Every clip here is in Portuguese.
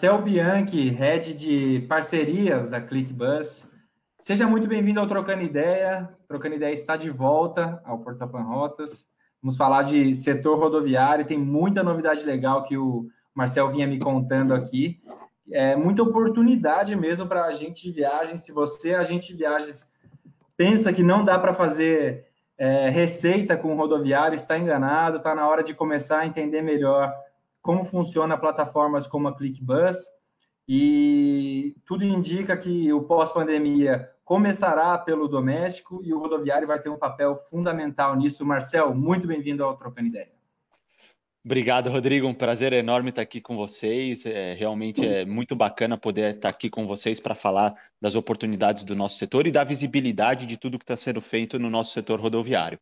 Marcel Bianchi, head de parcerias da ClickBus. Seja muito bem-vindo ao Trocando Ideia. Trocando Ideia está de volta ao Porta Panrotas. Vamos falar de setor rodoviário. Tem muita novidade legal que o Marcel vinha me contando aqui. É muita oportunidade mesmo para a gente de viagens. Se você, agente de viagens, pensa que não dá para fazer é, receita com rodoviário, está enganado, está na hora de começar a entender melhor como funciona plataformas como a ClickBus, e tudo indica que o pós-pandemia começará pelo doméstico e o rodoviário vai ter um papel fundamental nisso. Marcel, muito bem-vindo ao Trocando Ideia. Obrigado, Rodrigo. Um prazer enorme estar aqui com vocês. É, realmente é muito bacana poder estar aqui com vocês para falar das oportunidades do nosso setor e da visibilidade de tudo que está sendo feito no nosso setor rodoviário.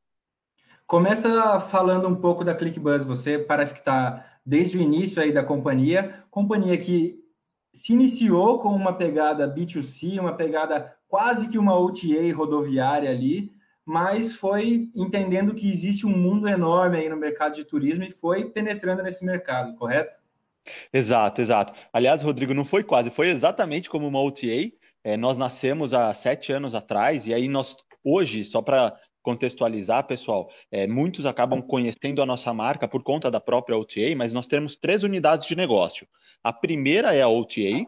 Começa falando um pouco da ClickBus. Você parece que está desde o início aí da companhia, companhia que se iniciou com uma pegada B2C, uma pegada quase que uma OTA rodoviária ali, mas foi entendendo que existe um mundo enorme aí no mercado de turismo e foi penetrando nesse mercado, correto? Exato, exato. Aliás, Rodrigo, não foi quase, foi exatamente como uma OTA. É, nós nascemos há sete anos atrás e aí nós hoje, só para contextualizar, pessoal, é, muitos acabam conhecendo a nossa marca por conta da própria OTA, mas nós temos três unidades de negócio. A primeira é a OTA,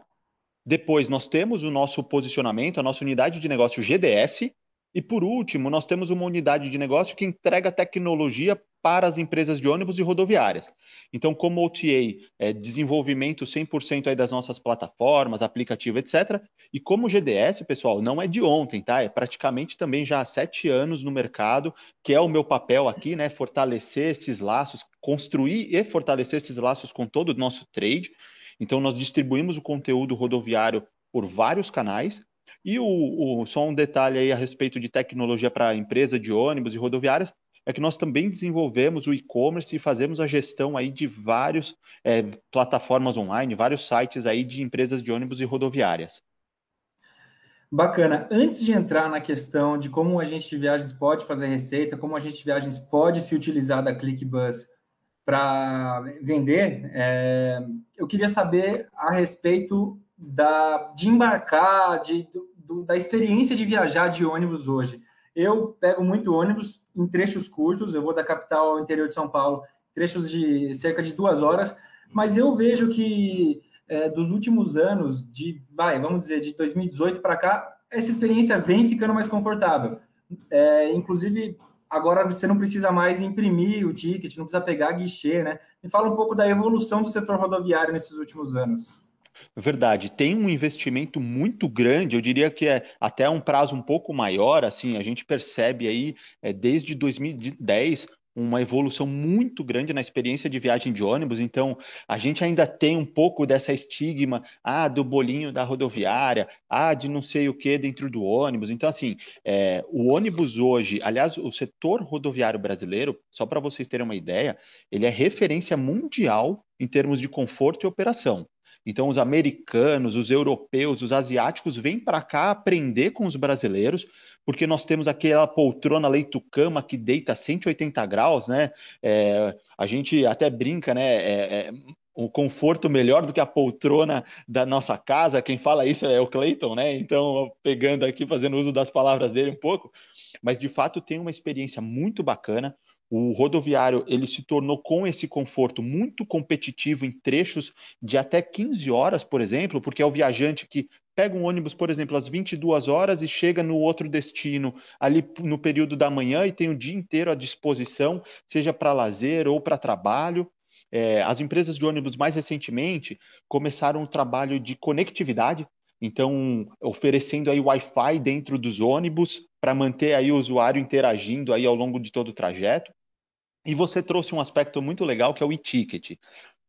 depois nós temos o nosso posicionamento, a nossa unidade de negócio GDS, e por último, nós temos uma unidade de negócio que entrega tecnologia para as empresas de ônibus e rodoviárias. Então, como OTA, é, desenvolvimento 100% aí das nossas plataformas, aplicativo, etc. E como GDS, pessoal, não é de ontem, tá? É praticamente também já há sete anos no mercado, que é o meu papel aqui, né? Fortalecer esses laços, construir e fortalecer esses laços com todo o nosso trade. Então, nós distribuímos o conteúdo rodoviário por vários canais, e o, o, só um detalhe aí a respeito de tecnologia para empresa de ônibus e rodoviárias é que nós também desenvolvemos o e-commerce e fazemos a gestão aí de várias é, plataformas online, vários sites aí de empresas de ônibus e rodoviárias. Bacana. Antes de entrar na questão de como a gente de viagens pode fazer receita, como a gente de viagens pode se utilizar da ClickBus para vender, é, eu queria saber a respeito da, de embarcar, de, do, da experiência de viajar de ônibus hoje. Eu pego muito ônibus em trechos curtos, eu vou da capital ao interior de São Paulo, trechos de cerca de duas horas, mas eu vejo que é, dos últimos anos, de vai, vamos dizer, de 2018 para cá, essa experiência vem ficando mais confortável. É, inclusive, agora você não precisa mais imprimir o ticket, não precisa pegar guichê, né? Me fala um pouco da evolução do setor rodoviário nesses últimos anos. Verdade, tem um investimento muito grande, eu diria que é até um prazo um pouco maior, assim, a gente percebe aí é, desde 2010 uma evolução muito grande na experiência de viagem de ônibus, então a gente ainda tem um pouco dessa estigma, ah, do bolinho da rodoviária, ah, de não sei o que dentro do ônibus. Então, assim, é, o ônibus hoje, aliás, o setor rodoviário brasileiro, só para vocês terem uma ideia, ele é referência mundial em termos de conforto e operação. Então, os americanos, os europeus, os asiáticos vêm para cá aprender com os brasileiros, porque nós temos aquela poltrona leito-cama que deita 180 graus, né? É, a gente até brinca, né? É, é, conforto melhor do que a poltrona da nossa casa. Quem fala isso é o Clayton, né? Então, pegando aqui, fazendo uso das palavras dele um pouco, mas de fato tem uma experiência muito bacana. O rodoviário ele se tornou com esse conforto muito competitivo em trechos de até 15 horas, por exemplo, porque é o viajante que pega um ônibus, por exemplo, às 22 horas e chega no outro destino ali no período da manhã e tem o dia inteiro à disposição, seja para lazer ou para trabalho. É, as empresas de ônibus mais recentemente começaram o trabalho de conectividade, então oferecendo aí Wi-Fi dentro dos ônibus para manter aí o usuário interagindo aí ao longo de todo o trajeto. E você trouxe um aspecto muito legal que é o e-ticket.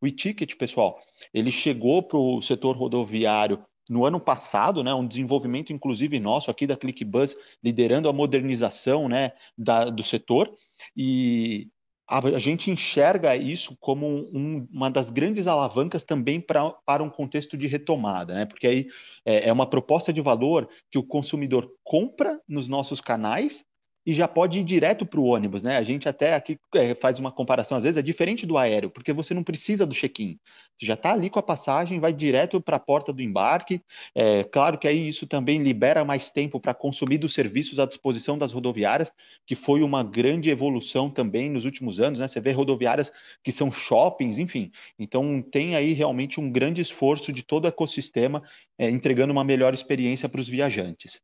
O e-ticket, pessoal, ele chegou para o setor rodoviário no ano passado, né, um desenvolvimento inclusive nosso aqui da ClickBus, liderando a modernização né, da, do setor, e a, a, gente enxerga isso como um, uma das grandes alavancas também pra, para um contexto de retomada, né, porque aí é, é uma proposta de valor que o consumidor compra nos nossos canais e já pode ir direto para o ônibus, né? A gente até aqui é, faz uma comparação, às vezes é diferente do aéreo, porque você não precisa do check-in. Você já está ali com a passagem, vai direto para a porta do embarque. É, claro que aí isso também libera mais tempo para consumir dos serviços à disposição das rodoviárias, que foi uma grande evolução também nos últimos anos, né? Você vê rodoviárias que são shoppings, enfim. Então tem aí realmente um grande esforço de todo o ecossistema é, entregando uma melhor experiência para os viajantes.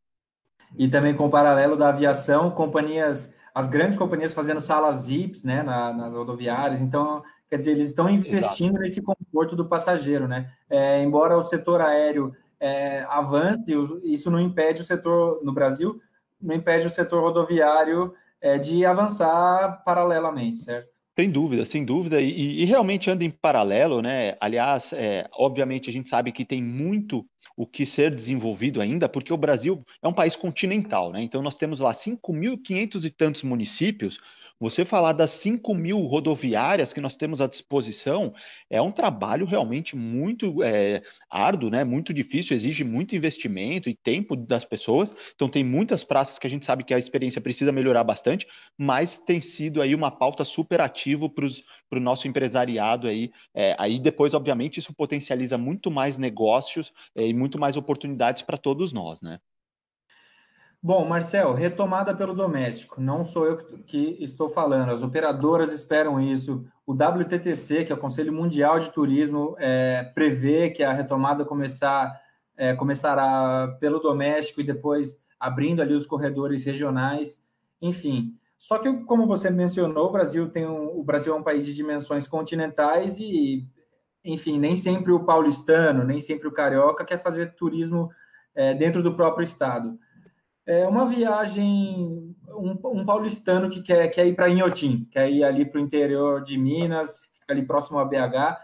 E também com o paralelo da aviação, companhias, as grandes companhias fazendo salas VIPs, né, na, nas rodoviárias. Então, quer dizer, eles estão investindo Exato. nesse conforto do passageiro, né? É, embora o setor aéreo é, avance, isso não impede o setor no Brasil, não impede o setor rodoviário é, de avançar paralelamente, certo? Sem dúvida, sem dúvida, e, e, realmente anda em paralelo, né? Aliás, é, obviamente a gente sabe que tem muito o que ser desenvolvido ainda, porque o Brasil é um país continental, né? Então nós temos lá 5.500 e tantos municípios, você falar das 5 mil rodoviárias que nós temos à disposição é um trabalho realmente muito é, árduo, né? muito difícil, exige muito investimento e tempo das pessoas. Então, tem muitas praças que a gente sabe que a experiência precisa melhorar bastante, mas tem sido aí uma pauta super ativa para o nosso empresariado. Aí, é, aí depois, obviamente, isso potencializa muito mais negócios é, e muito mais oportunidades para todos nós. Né? Bom, Marcel, retomada pelo doméstico. Não sou eu que estou falando. As operadoras esperam isso. O WTTC, que é o Conselho Mundial de Turismo, é, prevê que a retomada começar, é, começará pelo doméstico e depois abrindo ali os corredores regionais. Enfim, só que como você mencionou, o Brasil tem um, o Brasil é um país de dimensões continentais e, enfim, nem sempre o paulistano, nem sempre o carioca quer fazer turismo é, dentro do próprio estado é uma viagem um, um, paulistano que quer, quer ir para Inhotim, quer ir ali para o interior de Minas, fica ali próximo a BH.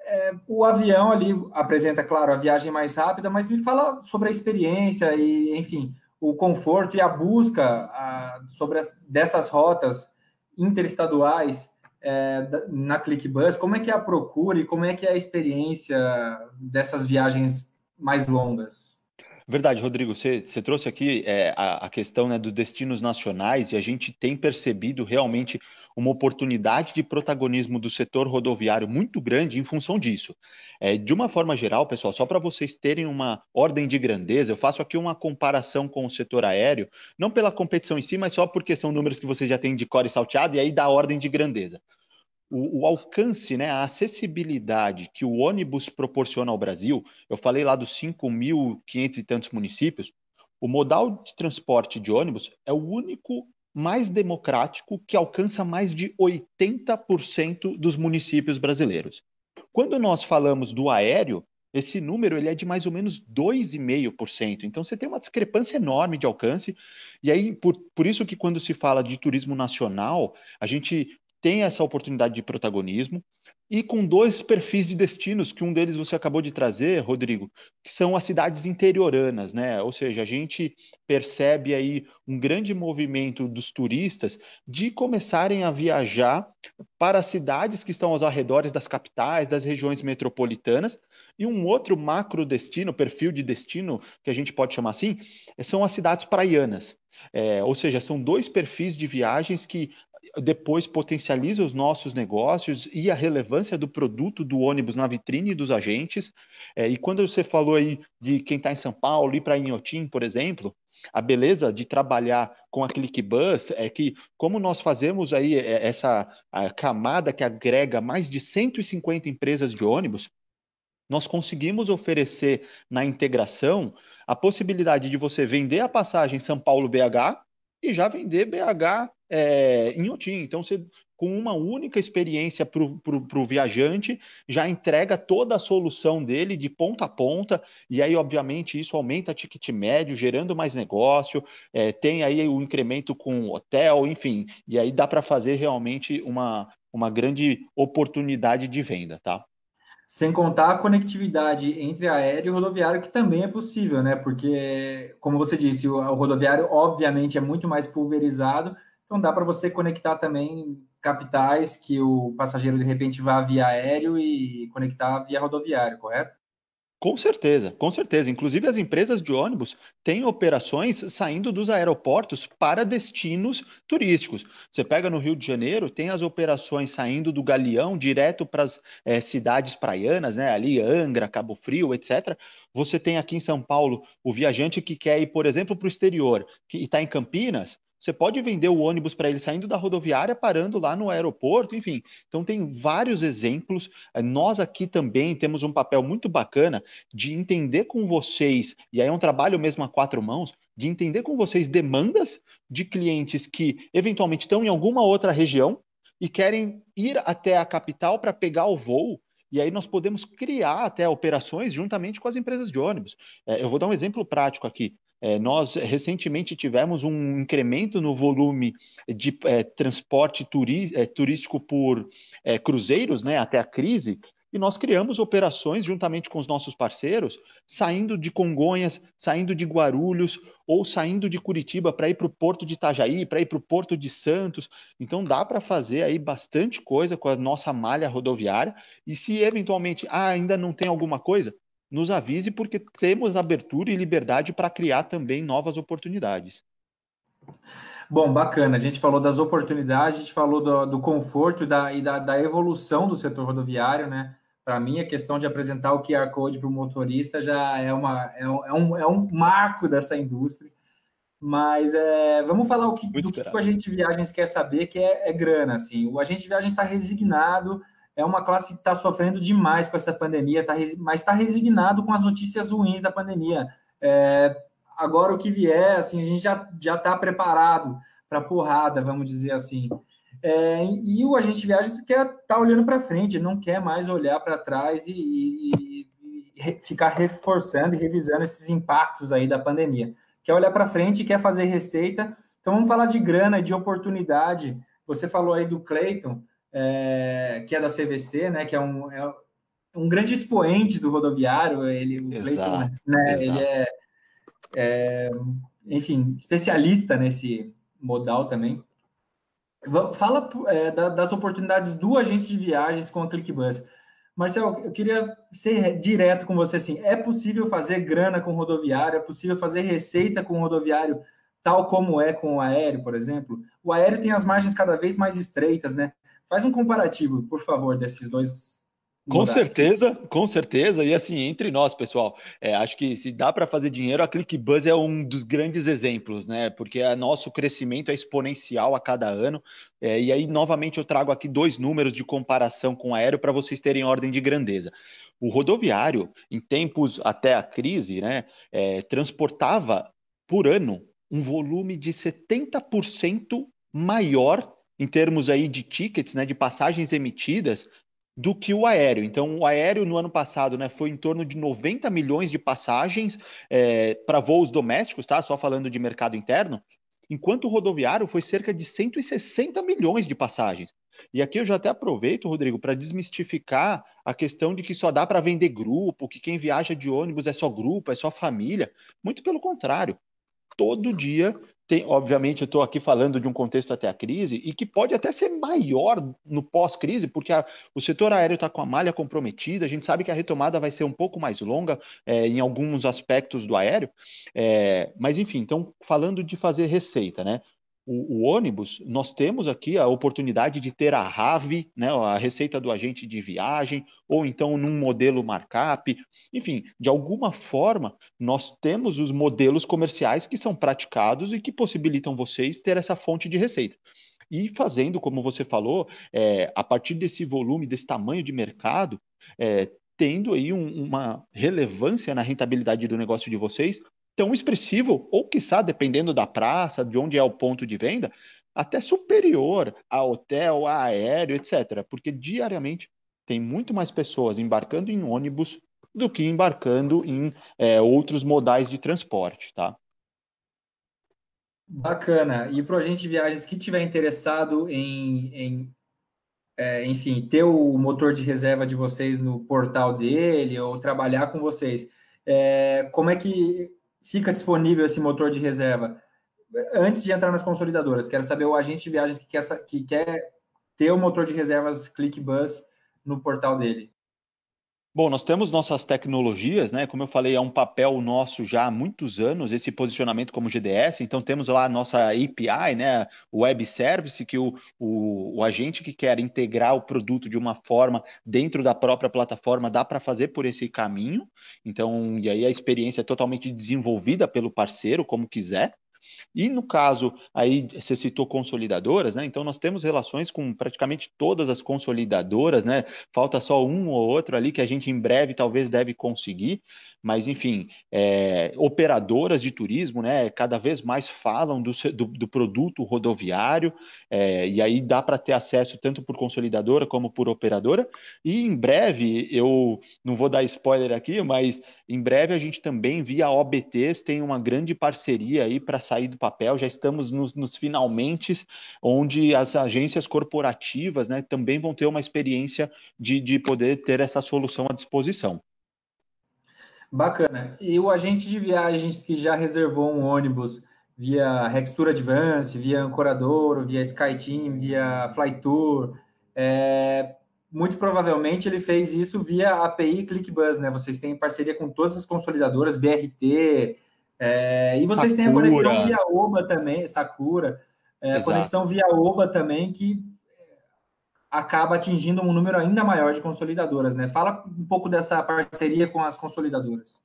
É, o avião ali apresenta, claro, a viagem mais rápida, mas me fala sobre a experiência e, enfim, o conforto e a busca a, sobre as, dessas rotas interestaduais é, na ClickBus. Como é que é a procura e como é que é a experiência dessas viagens mais longas? Verdade, Rodrigo, você, você trouxe aqui é, a, a, questão né, dos destinos nacionais e a gente tem percebido realmente uma oportunidade de protagonismo do setor rodoviário muito grande em função disso. É, de uma forma geral, pessoal, só para vocês terem uma ordem de grandeza, eu faço aqui uma comparação com o setor aéreo, não pela competição em si, mas só porque são números que vocês já têm de core salteado e aí dá ordem de grandeza o, o, alcance, né, a acessibilidade que o ônibus proporciona ao Brasil, eu falei lá dos 5.500 e tantos municípios, o modal de transporte de ônibus é o único mais democrático que alcança mais de 80% dos municípios brasileiros. Quando nós falamos do aéreo, esse número ele é de mais ou menos 2,5%. Então você tem uma discrepância enorme de alcance. E aí, por, por isso que quando se fala de turismo nacional, a gente tem essa oportunidade de protagonismo e com dois perfis de destinos, que um deles você acabou de trazer, Rodrigo, que são as cidades interioranas, né? Ou seja, a gente percebe aí um grande movimento dos turistas de começarem a viajar para as cidades que estão aos arredores das capitais, das regiões metropolitanas, e um outro macro destino, perfil de destino que a gente pode chamar assim, são as cidades praianas. É, ou seja, são dois perfis de viagens que depois potencializa os nossos negócios e a relevância do produto do ônibus na vitrine dos agentes. É, e quando você falou aí de quem está em São Paulo ir para Inhotim, por exemplo, a beleza de trabalhar com a ClickBus é que, como nós fazemos aí é, essa camada que agrega mais de 150 empresas de ônibus, nós conseguimos oferecer na integração a possibilidade de você vender a passagem São Paulo-BH e já vender BH é, em Otim. Então, você, com uma única experiência para o viajante, já entrega toda a solução dele de ponta a ponta, e aí, obviamente, isso aumenta ticket médio, gerando mais negócio, é, tem aí o um incremento com hotel, enfim, e aí dá para fazer realmente uma, uma grande oportunidade de venda, tá? Sem contar a conectividade entre aéreo e rodoviário, que também é possível, né? Porque, como você disse, o, o rodoviário, obviamente, é muito mais pulverizado, então dá para você conectar também capitais que o passageiro de repente vá via aéreo e conectar via rodoviário, correto? Com certeza, com certeza. Inclusive, as empresas de ônibus têm operações saindo dos aeroportos para destinos turísticos. Você pega no Rio de Janeiro, tem as operações saindo do Galeão direto para as é, cidades praianas, né? Ali, Angra, Cabo Frio, etc. Você tem aqui em São Paulo o viajante que quer ir, por exemplo, para o exterior que está em Campinas, você pode vender o ônibus para ele saindo da rodoviária, parando lá no aeroporto, enfim. Então, tem vários exemplos. É, nós aqui também temos um papel muito bacana de entender com vocês, e aí é um trabalho mesmo a quatro mãos, de entender com vocês demandas de clientes que eventualmente estão em alguma outra região e querem ir até a capital para pegar o voo. E aí nós podemos criar até operações juntamente com as empresas de ônibus. É, eu vou dar um exemplo prático aqui. É, nós recentemente tivemos um incremento no volume de é, transporte turi, é, turístico por é, cruzeiros né, até a crise, e nós criamos operações juntamente com os nossos parceiros, saindo de Congonhas, saindo de Guarulhos ou saindo de Curitiba para ir para o porto de Itajaí, para ir para o porto de Santos. Então dá para fazer aí bastante coisa com a nossa malha rodoviária. E se eventualmente ah, ainda não tem alguma coisa, nos avise, porque temos abertura e liberdade para criar também novas oportunidades. Bom, bacana. A gente falou das oportunidades, a gente falou do, do conforto e, da, e da, da, evolução do setor rodoviário, né? Para mim, a questão de apresentar o QR Code para o motorista já é, uma, é, é, um, é um marco dessa indústria. Mas é, vamos falar o que, do que o agente de viagens quer saber, que é, é grana. Assim. O agente de viagens está resignado é uma classe que está sofrendo demais com essa pandemia, tá, mas está resignado com as notícias ruins da pandemia. É, agora o que vier, assim, a gente já já está preparado para porrada, vamos dizer assim. É, e o agente viaja quer estar tá olhando para frente, não quer mais olhar para trás e, e, e, ficar reforçando e revisando esses impactos aí da pandemia. Quer olhar para frente, quer fazer receita. Então vamos falar de grana, de oportunidade. Você falou aí do Clayton é, que é da CVC, né? Que é um, é um grande expoente do rodoviário. Ele, exato, né, né ele é, é, enfim, especialista nesse modal também. Fala é, da, das oportunidades do agente de viagens com a ClickBus. Marcel, eu queria ser direto com você assim. É possível fazer grana com rodoviário? É possível fazer receita com rodoviário, tal como é com o aéreo, por exemplo? O aéreo tem as margens cada vez mais estreitas, né? Faz um comparativo, por favor, desses dois. Com certeza, com certeza. E assim, entre nós, pessoal, é, acho que se dá para fazer dinheiro, a ClickBuzz é um dos grandes exemplos, né? Porque é nosso crescimento é exponencial a cada ano. É, e aí, novamente, eu trago aqui dois números de comparação com o aéreo para vocês terem ordem de grandeza. O rodoviário, em tempos até a crise, né, é, transportava por ano um volume de 70% maior em termos aí de tickets, né, de passagens emitidas, do que o aéreo. Então, o aéreo no ano passado né, foi em torno de 90 milhões de passagens é, para voos domésticos, tá? Só falando de mercado interno, enquanto o rodoviário foi cerca de 160 milhões de passagens. E aqui eu já até aproveito, Rodrigo, para desmistificar a questão de que só dá para vender grupo, que quem viaja de ônibus é só grupo, é só família. Muito pelo contrário. Todo dia tem, obviamente, eu estou aqui falando de um contexto até a crise, e que pode até ser maior no pós-crise, porque a, o setor aéreo está com a malha comprometida, a gente sabe que a retomada vai ser um pouco mais longa é, em alguns aspectos do aéreo, é, mas enfim, então, falando de fazer receita, né? o, o, ônibus, nós temos aqui a oportunidade de ter a RAV, né, a receita do agente de viagem, ou então num modelo markup. Enfim, de alguma forma, nós temos os modelos comerciais que são praticados e que possibilitam vocês ter essa fonte de receita. E fazendo, como você falou, é, a partir desse volume, desse tamanho de mercado, é, tendo aí um, uma relevância na rentabilidade do negócio de vocês, tão expressivo, ou quiçá, dependendo da praça, de onde é o ponto de venda, até superior a hotel, a aéreo, etc. Porque diariamente tem muito mais pessoas embarcando em ônibus do que embarcando em é, outros modais de transporte, tá? Bacana. E para o agente de viagens que tiver interessado em, em é, enfim, ter o motor de reserva de vocês no portal dele ou trabalhar com vocês, é, como é que fica disponível esse motor de reserva eh, antes de entrar nas consolidadoras. Quero saber o agente de viagens que quer, que quer ter o motor de reservas ClickBus no portal dele. Bom, nós temos nossas tecnologias, né? Como eu falei, é um papel nosso já há muitos anos, esse posicionamento como GDS. Então, temos lá a nossa API, né? Web Service, que o, o, o agente que quer integrar o produto de uma forma dentro da própria plataforma dá para fazer por esse caminho. Então, e aí a experiência é totalmente desenvolvida pelo parceiro, como quiser. E no caso, aí você citou consolidadoras, né? Então nós temos relações com praticamente todas as consolidadoras, né? Falta só um ou outro ali que a gente em breve talvez deve conseguir, mas enfim, é, operadoras de turismo, né? Cada vez mais falam do, do, do produto rodoviário, é, e aí dá para ter acesso tanto por consolidadora como por operadora. E em breve, eu não vou dar spoiler aqui, mas em breve a gente também, via OBTs, tem uma grande parceria aí para sair do papel. Já estamos nos, nos finalmente, onde as agências corporativas né, também vão ter uma experiência de, de poder ter essa solução à disposição. Bacana. E o agente de viagens que já reservou um ônibus via Rextur Advance, via Ancorador, via SkyTeam, via Flytour, é, muito provavelmente ele fez isso via API ClickBuzz, né? Vocês têm parceria com todas as consolidadoras, BRT, é, e vocês Sakura. têm a conexão via OBA também, Sakura, é, a conexão via OBA também, que é, acaba atingindo um número ainda maior de consolidadoras, né? Fala um pouco dessa parceria com as consolidadoras.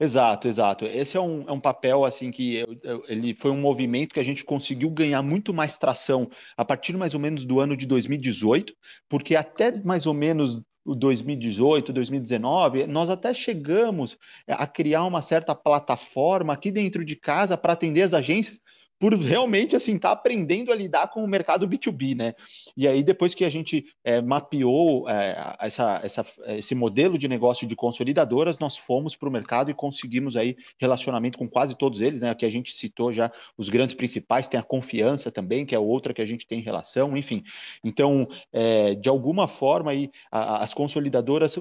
Exato, exato. Esse é um, é um papel assim que eu, eu, ele foi um movimento que a gente conseguiu ganhar muito mais tração a partir mais ou menos do ano de 2018, porque até mais ou menos 2018, 2019, nós até chegamos a criar uma certa plataforma aqui dentro de casa para atender as agências, por realmente assim estar tá aprendendo a lidar com o mercado B2B, né? E aí depois que a gente é, mapeou é, essa, essa, esse modelo de negócio de consolidadoras, nós fomos para o mercado e conseguimos aí relacionamento com quase todos eles, né? Aqui a gente citou já os grandes principais, tem a confiança também, que é outra que a gente tem relação, enfim. Então, é, de alguma forma aí a, as consolidadoras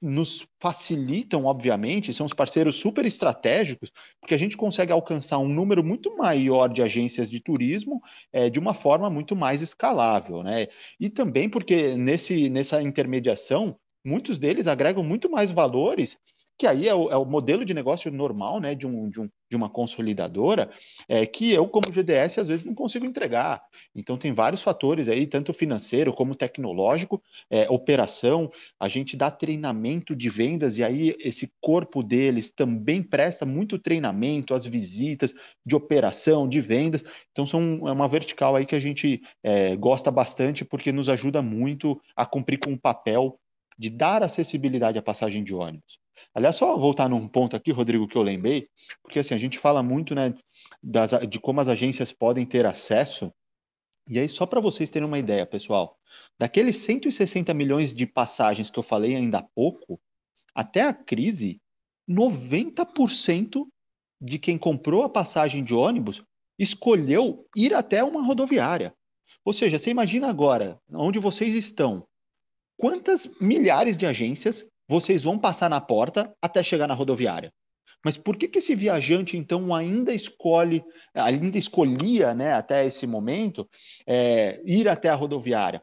nos facilitam, obviamente, são os parceiros super estratégicos, porque a gente consegue alcançar um número muito maior de agências de turismo é, de uma forma muito mais escalável, né? E também porque nesse, nessa intermediação, muitos deles agregam muito mais valores que aí é o, é o, modelo de negócio normal, né, de, um, de, um, de uma consolidadora, é, que eu, como GDS, às vezes não consigo entregar. Então, tem vários fatores aí, tanto financeiro como tecnológico, é, operação, a gente dá treinamento de vendas, e aí esse corpo deles também presta muito treinamento, as visitas de operação, de vendas. Então, são, é uma vertical aí que a gente é, gosta bastante, porque nos ajuda muito a cumprir com o papel de dar acessibilidade à passagem de ônibus. Aliás, só voltar num ponto aqui, Rodrigo, que eu lembrei, porque assim, a gente fala muito né, das, de como as agências podem ter acesso. E aí, só para vocês terem uma ideia, pessoal, daqueles 160 milhões de passagens que eu falei ainda há pouco, até a crise, 90% de quem comprou a passagem de ônibus escolheu ir até uma rodoviária. Ou seja, você imagina agora onde vocês estão. Quantas milhares de agências vocês vão passar na porta até chegar na rodoviária. Mas por que, que esse viajante, então, ainda escolhe, ainda escolhia, né, até esse momento, é, ir até a rodoviária?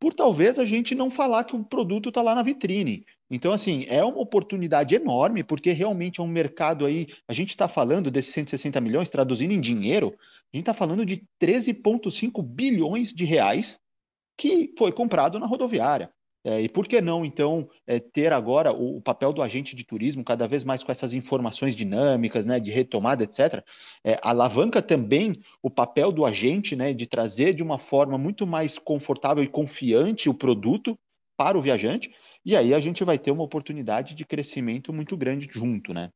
Por talvez a gente não falar que o produto está lá na vitrine. Então, assim, é uma oportunidade enorme, porque realmente é um mercado aí. A gente está falando desses 160 milhões, traduzindo em dinheiro, a gente está falando de 13,5 bilhões de reais que foi comprado na rodoviária. É, e por que não, então, é, ter agora o, o, papel do agente de turismo, cada vez mais com essas informações dinâmicas, né, de retomada, etc., é, alavanca também o papel do agente, né, de trazer de uma forma muito mais confortável e confiante o produto para o viajante, e aí a gente vai ter uma oportunidade de crescimento muito grande junto, né?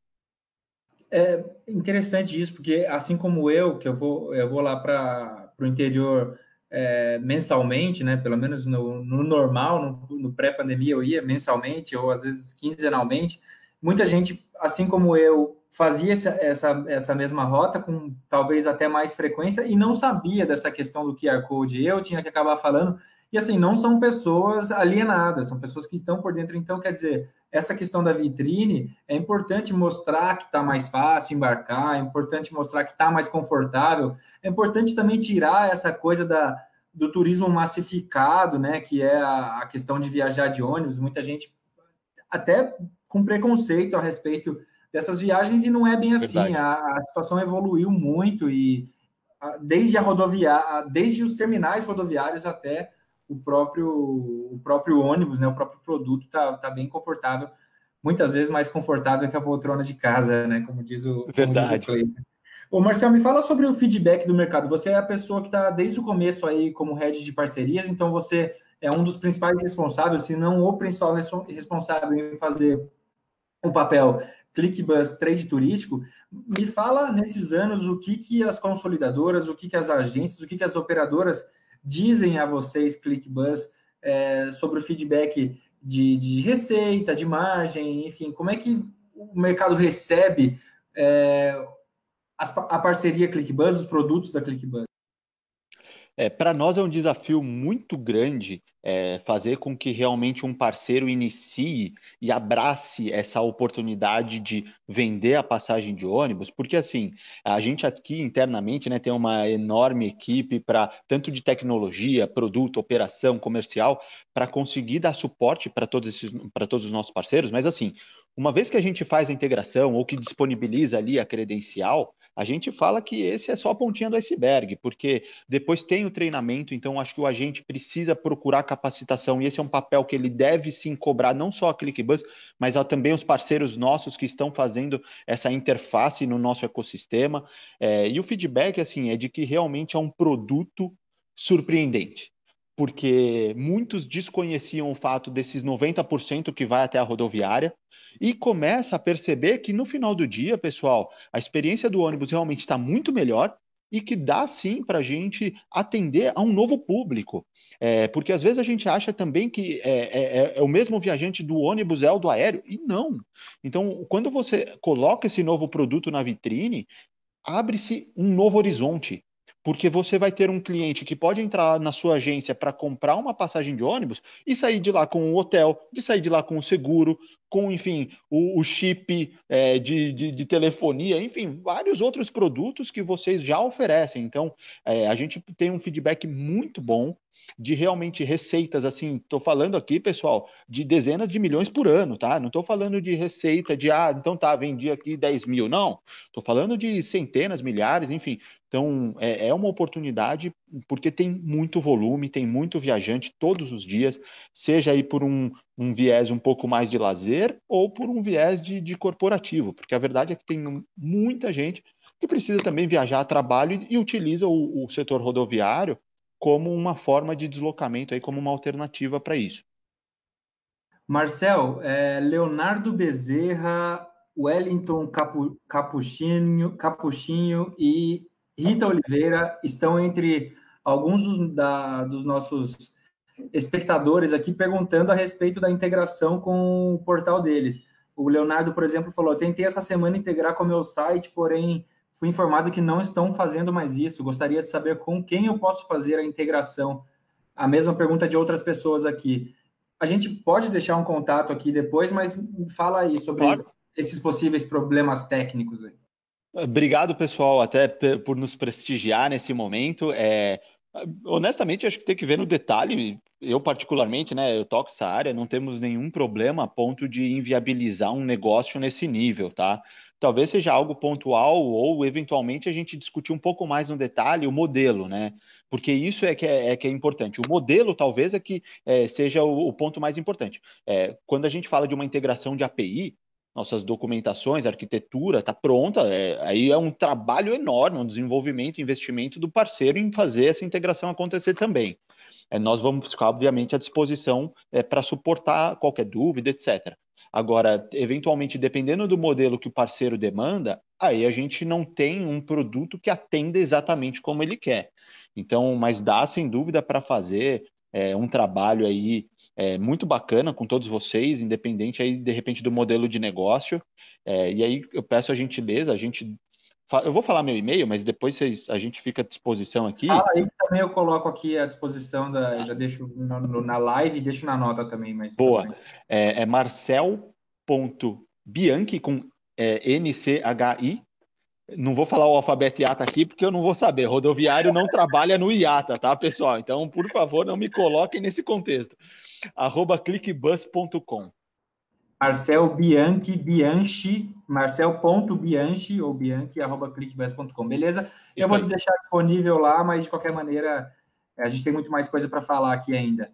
É interessante isso, porque assim como eu, que eu vou, eu vou lá para o interior é, mensalmente, né? Pelo menos no, no normal, no, no pré-pandemia eu ia mensalmente ou às vezes quinzenalmente. Muita gente, assim como eu, fazia essa, essa, essa mesma rota com talvez até mais frequência e não sabia dessa questão do QR Code. Eu tinha que acabar falando, e assim, não são pessoas alienadas, são pessoas que estão por dentro. Então, quer dizer, essa questão da vitrine é importante mostrar que está mais fácil embarcar, é importante mostrar que está mais confortável, é importante também tirar essa coisa da, do turismo massificado, né? Que é a, a questão de viajar de ônibus. Muita gente até com preconceito a respeito dessas viagens e não é bem assim. A, a, situação evoluiu muito e a, desde a rodoviária, desde os terminais rodoviários até o próprio, o próprio ônibus, né, o próprio produto está tá bem confortável, muitas vezes mais confortável que a poltrona de casa, né, como diz o Verdade. diz o Ô, Marcel, me fala sobre o feedback do mercado. Você é a pessoa que está desde o começo aí como head de parcerias, então você é um dos principais responsáveis, se não o principal responsável em fazer o papel ClickBus Trade Turístico. Me fala nesses anos o que, que as consolidadoras, o que, que as agências, o que, que as operadoras dizem a vocês, ClickBus, é, sobre o feedback de, de, receita, de margem, enfim, como é que o mercado recebe é, a, a parceria ClickBus, os produtos da ClickBus? É, Para nós é um desafio muito grande é, fazer com que realmente um parceiro inicie e abrace essa oportunidade de vender a passagem de ônibus, porque assim, a gente aqui internamente né, tem uma enorme equipe para tanto de tecnologia, produto, operação, comercial, para conseguir dar suporte para todos, esses, todos os nossos parceiros, mas assim, uma vez que a gente faz a integração ou que disponibiliza ali a credencial, a gente fala que esse é só a pontinha do iceberg, porque depois tem o treinamento, então acho que o agente precisa procurar capacitação, e esse é um papel que ele deve sim cobrar, não só a ClickBus, mas também os parceiros nossos que estão fazendo essa interface no nosso ecossistema. É, e o feedback, assim, é de que realmente é um produto surpreendente porque muitos desconheciam o fato desses 90% que vai até a rodoviária e começa a perceber que no final do dia, pessoal, a experiência do ônibus realmente está muito melhor e que dá sim para a gente atender a um novo público. É, porque às vezes a gente acha também que é, é, é, é, o mesmo viajante do ônibus é o do aéreo, e não. Então, quando você coloca esse novo produto na vitrine, abre-se um novo horizonte. Porque você vai ter um cliente que pode entrar na sua agência para comprar uma passagem de ônibus e sair de lá com o um hotel, de sair de lá com o um seguro, com, enfim, o, o chip é, de, de, de, telefonia, enfim, vários outros produtos que vocês já oferecem. Então, é, a gente tem um feedback muito bom de realmente receitas, assim, estou falando aqui, pessoal, de dezenas de milhões por ano, tá? Não estou falando de receita de, ah, então tá, vendi aqui 10 mil, não. Estou falando de centenas, milhares, enfim. Então, é, é uma oportunidade porque tem muito volume, tem muito viajante todos os dias, seja aí por um, um viés um pouco mais de lazer ou por um viés de, de corporativo, porque a verdade é que tem muita gente que precisa também viajar a trabalho e, e utiliza o, o, setor rodoviário como uma forma de deslocamento, aí, como uma alternativa para isso. Marcel, é, Leonardo Bezerra, Wellington Capuchinho, Capuchinho e Rita Oliveira estão entre alguns dos, da, dos nossos espectadores aqui perguntando a respeito da integração com o portal deles. O Leonardo, por exemplo, falou: tentei essa semana integrar com o meu site, porém fui informado que não estão fazendo mais isso. Gostaria de saber com quem eu posso fazer a integração. A mesma pergunta de outras pessoas aqui. A gente pode deixar um contato aqui depois, mas fala aí sobre claro. esses possíveis problemas técnicos. Aí. Obrigado, pessoal, até por nos prestigiar nesse momento. É, honestamente, acho que tem que ver no detalhe. Eu, particularmente, né, eu toco essa área, não temos nenhum problema a ponto de inviabilizar um negócio nesse nível, tá? Talvez seja algo pontual ou, eventualmente, a gente discutir um pouco mais no detalhe o modelo, né? Porque isso é que é, é que é importante. O modelo, talvez, é que é, seja o, o, ponto mais importante. É, quando a gente fala de uma integração de API, nossas documentações, arquitetura está pronta. É, aí é um trabalho enorme, um desenvolvimento, investimento do parceiro em fazer essa integração acontecer também. É, nós vamos ficar, obviamente, à disposição é, para suportar qualquer dúvida, etc. Agora, eventualmente, dependendo do modelo que o parceiro demanda, aí a gente não tem um produto que atenda exatamente como ele quer. Então, mas dá sem dúvida para fazer é, um trabalho aí é, muito bacana com todos vocês, independente aí de repente do modelo de negócio. É, e aí eu peço a gentileza, a gente eu vou falar meu e-mail, mas depois vocês, a gente fica à disposição aqui. Ah, aí também eu coloco aqui à disposição, da, tá. já deixo na, na live e deixo na nota também. Mas Boa. É, é marcel.bianchi com é, I não vou falar o alfabeto IATA aqui porque eu não vou saber. Rodoviário não trabalha no IATA, tá, pessoal? Então, por favor, não me coloquem nesse contexto. Arroba clickbus.com. Marcel Bianchi, Bianchi, marcel.bianchi ou bianchi, arroba clickbus.com, beleza? Isso eu vou aí. deixar disponível lá, mas de qualquer maneira, a gente tem muito mais coisa para falar aqui ainda.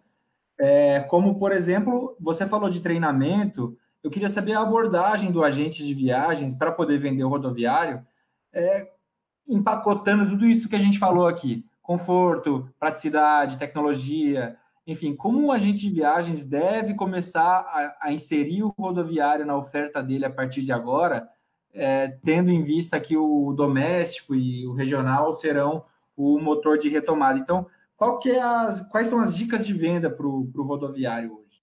É, como, por exemplo, você falou de treinamento, eu queria saber a abordagem do agente de viagens para poder vender o rodoviário, é, empacotando tudo isso que a gente falou aqui: conforto, praticidade, tecnologia. Enfim, como o agente de viagens deve começar a, a inserir o rodoviário na oferta dele a partir de agora, é, tendo em vista que o doméstico e o regional serão o motor de retomada. Então, é as, quais são as dicas de venda para o rodoviário hoje?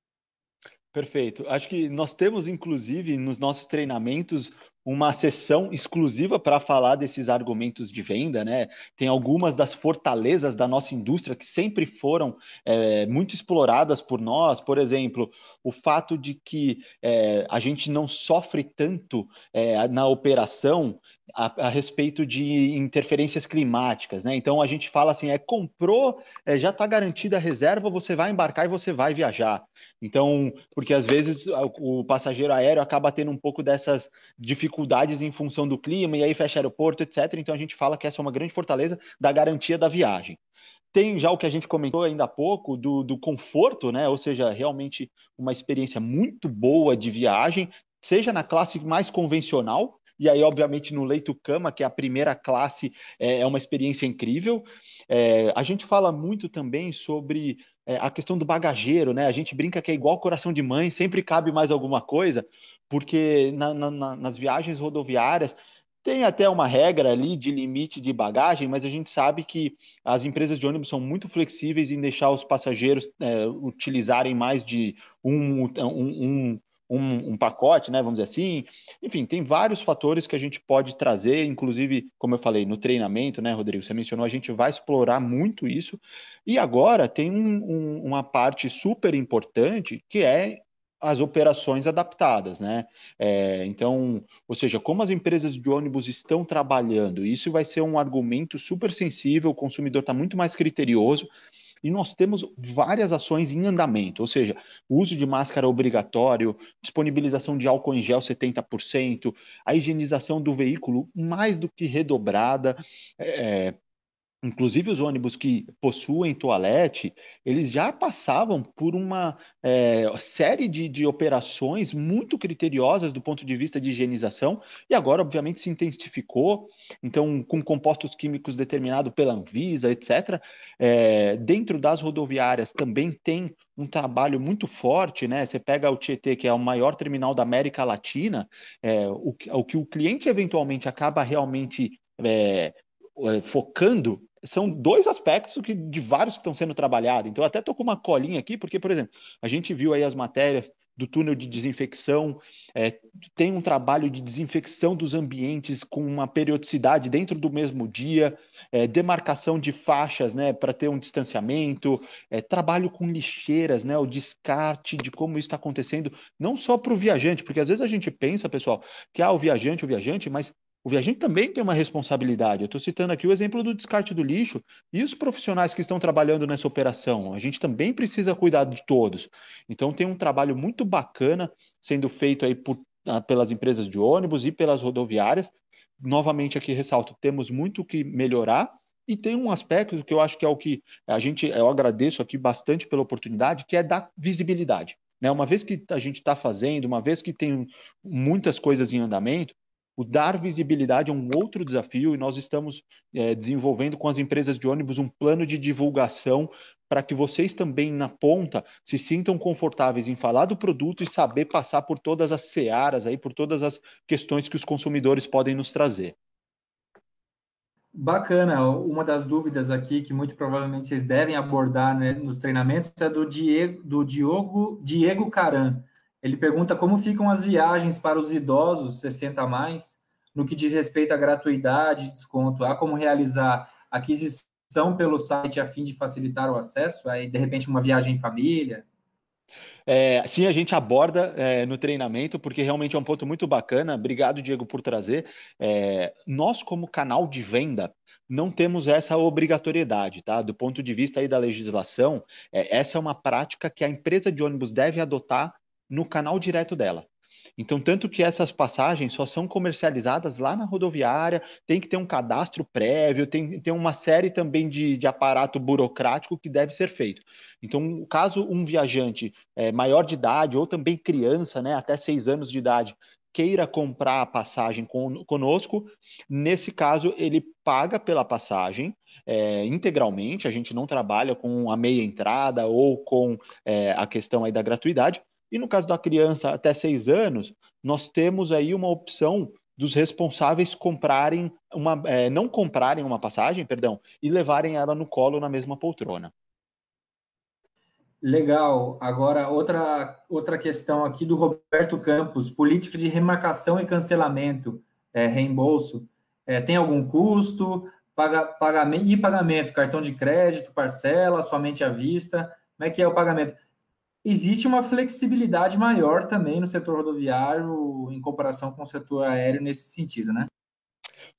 Perfeito. Acho que nós temos, inclusive, nos nossos treinamentos, uma sessão exclusiva para falar desses argumentos de venda, né? Tem algumas das fortalezas da nossa indústria que sempre foram é, muito exploradas por nós, por exemplo, o fato de que é, a gente não sofre tanto é, na operação a, a, respeito de interferências climáticas, né? Então a gente fala assim, é comprou, é, já está garantida a reserva, você vai embarcar e você vai viajar. Então, porque às vezes o, o, passageiro aéreo acaba tendo um pouco dessas dificuldades em função do clima e aí fecha aeroporto, etc. Então a gente fala que essa é uma grande fortaleza da garantia da viagem. Tem já o que a gente comentou ainda há pouco do, do conforto, né? Ou seja, realmente uma experiência muito boa de viagem, seja na classe mais convencional, e aí, obviamente, no leito cama, que é a primeira classe, é, é, uma experiência incrível. É, a gente fala muito também sobre é, a questão do bagageiro, né? A gente brinca que é igual coração de mãe, sempre cabe mais alguma coisa, porque na, na, nas viagens rodoviárias tem até uma regra ali de limite de bagagem, mas a gente sabe que as empresas de ônibus são muito flexíveis em deixar os passageiros é, utilizarem mais de um, um, um um, um, pacote, né? Vamos dizer assim. Enfim, tem vários fatores que a gente pode trazer, inclusive, como eu falei, no treinamento, né, Rodrigo? Você mencionou, a gente vai explorar muito isso. E agora tem um, um, uma parte super importante que é as operações adaptadas, né? É, então, ou seja, como as empresas de ônibus estão trabalhando, isso vai ser um argumento super sensível, o consumidor está muito mais criterioso. E nós temos várias ações em andamento, ou seja, o uso de máscara é obrigatório, disponibilização de álcool em gel 70%, a higienização do veículo mais do que redobrada, é, é Inclusive os ônibus que possuem toalete, eles já passavam por uma é, série de, de operações muito criteriosas do ponto de vista de higienização, e agora, obviamente, se intensificou, então, com compostos químicos determinados pela Anvisa, etc. É, dentro das rodoviárias também tem um trabalho muito forte, né? Você pega o Tietê, que é o maior terminal da América Latina, é, o, o que o cliente eventualmente acaba realmente. É, é focando são dois aspectos que, de vários que estão sendo trabalhados. Então, eu até estou com uma colinha aqui, porque, por exemplo, a gente viu aí as matérias do túnel de desinfecção, é, tem um trabalho de desinfecção dos ambientes com uma periodicidade dentro do mesmo dia, é, demarcação de faixas né, para ter um distanciamento, é, trabalho com lixeiras, né, o descarte de como isso está acontecendo, não só para o viajante, porque às vezes a gente pensa, pessoal, que ah, o viajante, o viajante, mas o viajante também tem uma responsabilidade. Eu estou citando aqui o exemplo do descarte do lixo e os profissionais que estão trabalhando nessa operação. A gente também precisa cuidar de todos. Então, tem um trabalho muito bacana sendo feito aí por, ah, pelas empresas de ônibus e pelas rodoviárias. Novamente, aqui ressalto: temos muito que melhorar. E tem um aspecto que eu acho que é o que a gente, eu agradeço aqui bastante pela oportunidade, que é da visibilidade. Né? Uma vez que a gente está fazendo, uma vez que tem muitas coisas em andamento, o dar visibilidade é um outro desafio e nós estamos é, desenvolvendo com as empresas de ônibus um plano de divulgação para que vocês também na ponta se sintam confortáveis em falar do produto e saber passar por todas as searas aí, por todas as questões que os consumidores podem nos trazer. Bacana. Uma das dúvidas aqui que muito provavelmente vocês devem abordar né, nos treinamentos é do Diego, do Diogo Diego Caran. Ele pergunta como ficam as viagens para os idosos 60 a mais, no que diz respeito à gratuidade, desconto, há como realizar aquisição pelo site a fim de facilitar o acesso? Aí, de repente, uma viagem em família? É, sim, a gente aborda é, no treinamento, porque realmente é um ponto muito bacana. Obrigado, Diego, por trazer. É, nós, como canal de venda, não temos essa obrigatoriedade, tá? Do ponto de vista aí da legislação, é, essa é uma prática que a empresa de ônibus deve adotar no canal direto dela. Então, tanto que essas passagens só são comercializadas lá na rodoviária, tem que ter um cadastro prévio, tem, tem uma série também de, de aparato burocrático que deve ser feito. Então, caso um viajante é, maior de idade ou também criança, né, até seis anos de idade, queira comprar a passagem conosco, nesse caso ele paga pela passagem é, integralmente, a gente não trabalha com a meia entrada ou com é, a questão aí da gratuidade, e no caso da criança até seis anos, nós temos aí uma opção dos responsáveis comprarem uma, é, não comprarem uma passagem, perdão, e levarem ela no colo na mesma poltrona. Legal. Agora, outra, outra questão aqui do Roberto Campos: política de remarcação e cancelamento, é, reembolso. É, tem algum custo? Paga, pagamento, e pagamento? Cartão de crédito, parcela, somente à vista? Como é que é o pagamento? existe uma flexibilidade maior também no setor rodoviário em comparação com o setor aéreo nesse sentido, né?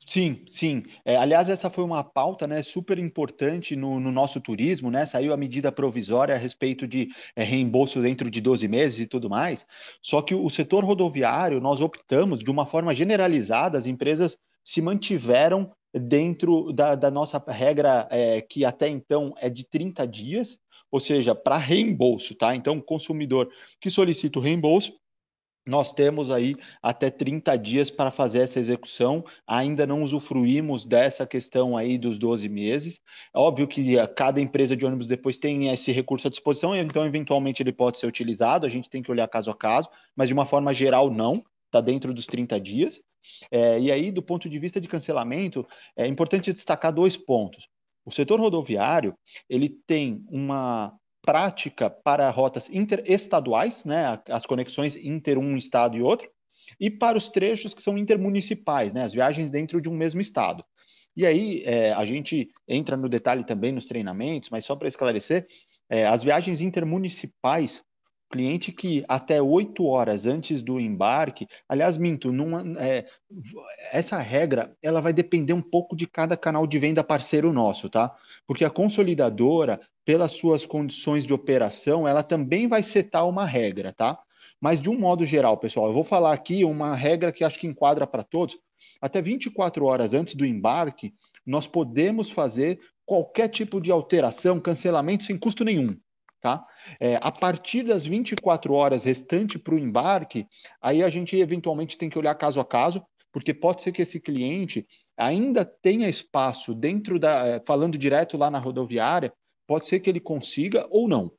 Sim, sim. É, aliás, essa foi uma pauta né, super importante no, no, nosso turismo, né? Saiu a medida provisória a respeito de é, reembolso dentro de 12 meses e tudo mais. Só que o setor rodoviário, nós optamos, de uma forma generalizada, as empresas se mantiveram dentro da, da nossa regra é, que até então é de 30 dias, ou seja, para reembolso, tá? Então, consumidor que solicita o reembolso, nós temos aí até 30 dias para fazer essa execução, ainda não usufruímos dessa questão aí dos 12 meses. É óbvio que eh, cada empresa de ônibus depois tem esse recurso à disposição, então eventualmente ele pode ser utilizado, a gente tem que olhar caso a caso, mas de uma forma geral não, está dentro dos 30 dias. É, e aí, do ponto de vista de cancelamento, é importante destacar dois pontos. O setor rodoviário ele tem uma prática para rotas interestaduais, né, as conexões inter um estado e outro, e para os trechos que são intermunicipais, né, as viagens dentro de um mesmo estado. E aí é, a gente entra no detalhe também nos treinamentos, mas só para esclarecer, é, as viagens intermunicipais cliente que até oito horas antes do embarque, aliás, minto, numa, é, é, essa regra ela vai depender um pouco de cada canal de venda parceiro nosso, tá? Porque a consolidadora, pelas suas condições de operação, ela também vai setar uma regra, tá? Mas de um modo geral, pessoal, eu vou falar aqui uma regra que acho que enquadra para todos. Até 24 horas antes do embarque, nós podemos fazer qualquer tipo de alteração, cancelamento sem custo nenhum. Tá? É, a partir das 24 horas restante para o embarque, aí a gente eventualmente tem que olhar caso a caso, porque pode ser que esse cliente ainda tenha espaço dentro da. É, falando direto lá na rodoviária, pode ser que ele consiga ou não.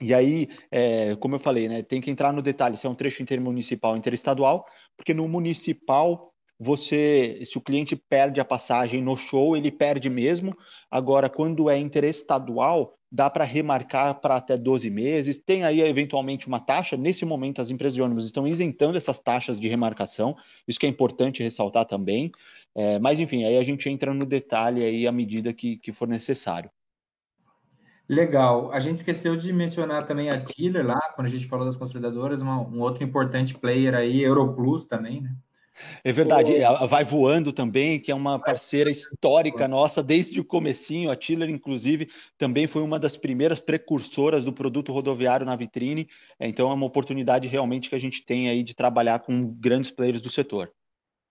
E aí, é, como eu falei, né, tem que entrar no detalhe se é um trecho intermunicipal ou interestadual, porque no municipal você, se o cliente perde a passagem no show, ele perde mesmo. Agora, quando é interestadual, dá para remarcar para até 12 meses, tem aí eventualmente uma taxa. Nesse momento, as empresas de ônibus estão isentando essas taxas de remarcação, isso que é importante ressaltar também. É, mas, enfim, aí a gente entra no detalhe aí à medida que, que for necessário. Legal. A gente esqueceu de mencionar também a Dealer lá, quando a gente falou das consolidadoras, uma, um outro importante player aí, Europlus também, né? É verdade, vai voando também, que é uma parceira histórica nossa desde o comecinho. A Tiller, inclusive, também foi uma das primeiras precursoras do produto rodoviário na vitrine. É, então é uma oportunidade realmente que a gente tem aí de trabalhar com grandes players do setor.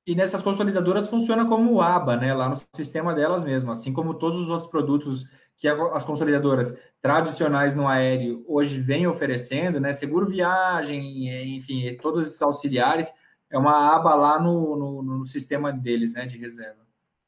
E nessas consolidadoras funciona como aba, né? Lá no sistema delas mesmo, assim como todos os outros produtos que as consolidadoras tradicionais no aéreo hoje vêm oferecendo, né? Seguro viagem, enfim, todos esses auxiliares é uma aba lá no, no, no sistema deles, né, de reserva.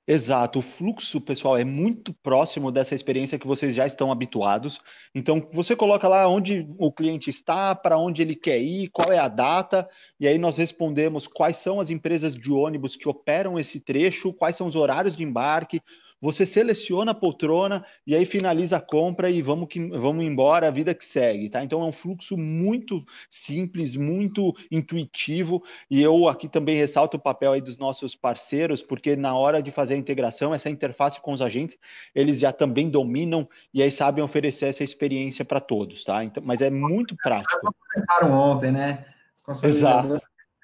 Exato, o fluxo, pessoal, é muito próximo dessa experiência que vocês já estão habituados. Então, você coloca lá onde o cliente está, para onde ele quer ir, qual é a data, e aí nós respondemos quais são as empresas de ônibus que operam esse trecho, quais são os horários de embarque, você seleciona a poltrona e aí finaliza a compra e vamos, que, vamos embora, a vida que segue, tá? Então é um fluxo muito simples, muito intuitivo e eu aqui também ressalto o papel aí dos nossos parceiros, porque na hora de fazer a integração, essa interface com os agentes, eles já também dominam e aí sabem oferecer essa experiência para todos, tá? Então, mas é muito prático. Começaram ontem, né? Exato.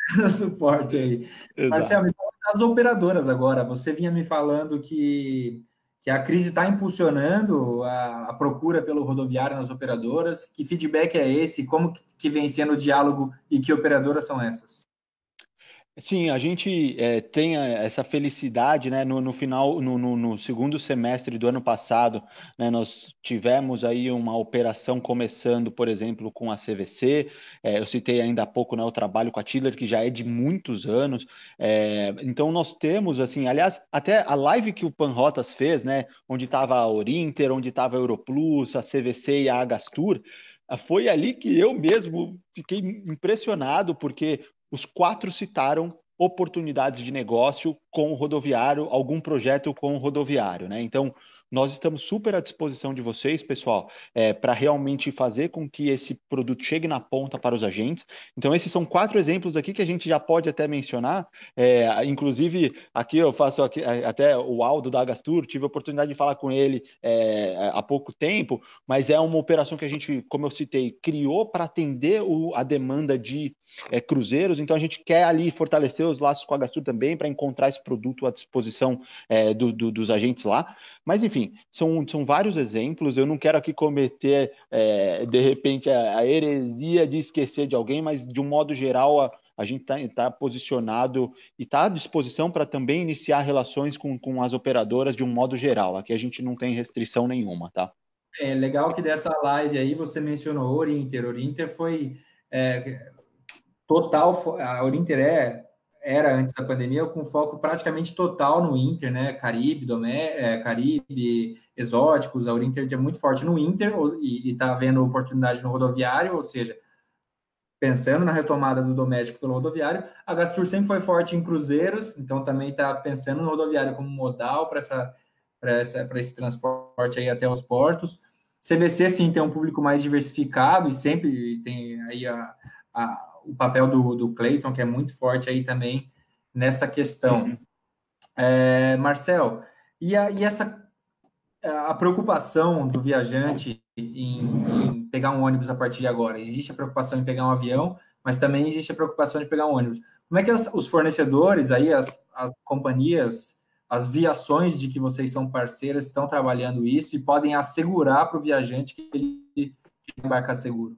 suporte aí. Exato. Marcelo, das operadoras agora. Você vinha me falando que, que a crise está impulsionando a, a, procura pelo rodoviário nas operadoras. Que feedback é esse? Como que, que vem sendo o diálogo e que operadoras são essas? Sim, a gente é, tem é, essa felicidade, né? No, no final, no, no, no, segundo semestre do ano passado, né? nós tivemos aí uma operação começando, por exemplo, com a CVC. É, eu citei ainda há pouco né, o trabalho com a Tiller, que já é de muitos anos. É, então nós temos, assim, aliás, até a live que o Panrotas fez, né? Onde estava a Orinter, onde estava a Europlus, a CVC e a Agastur foi ali que eu mesmo fiquei impressionado, porque os quatro citaram oportunidades de negócio com o rodoviário, algum projeto com o rodoviário, né? Então, nós estamos super à disposição de vocês, pessoal, é, para realmente fazer com que esse produto chegue na ponta para os agentes. Então, esses são quatro exemplos aqui que a gente já pode até mencionar. É, inclusive, aqui eu faço aqui, é, até o Aldo da Agastur, tive a oportunidade de falar com ele é, há pouco tempo, mas é uma operação que a gente, como eu citei, criou para atender o, a demanda de é, cruzeiros. Então, a gente quer ali fortalecer os laços com a Agastur também para encontrar esse produto à disposição é, do, do, dos agentes lá. Mas, enfim, enfim, são, são vários exemplos. Eu não quero aqui cometer, é, de repente, a, a, heresia de esquecer de alguém, mas de um modo geral, a, a gente está tá posicionado e está à disposição para também iniciar relações com, com as operadoras de um modo geral. Aqui a gente não tem restrição nenhuma, tá? É legal que dessa live aí você mencionou Orinter. Orinter foi é, total. A Orinter é era antes da pandemia, com foco praticamente total no Inter, né? Caribe, Domé, é, Caribe, exóticos, a Inter é muito forte no Inter e está vendo oportunidade no rodoviário, ou seja, pensando na retomada do doméstico pelo rodoviário. A Gastur sempre foi forte em cruzeiros, então também está pensando no rodoviário como modal para essa, para essa, esse transporte aí até os portos. CVC, sim, tem um público mais diversificado e sempre tem aí a, a o papel do, do Clayton, que é muito forte aí também nessa questão. Uhum. É, Marcel, e, a, e essa a preocupação do viajante em, em, pegar um ônibus a partir de agora? Existe a preocupação em pegar um avião, mas também existe a preocupação de pegar um ônibus. Como é que as, os fornecedores, aí, as, as companhias, as viações de que vocês são parceiras estão trabalhando isso e podem assegurar para o viajante que ele, que ele embarca seguro?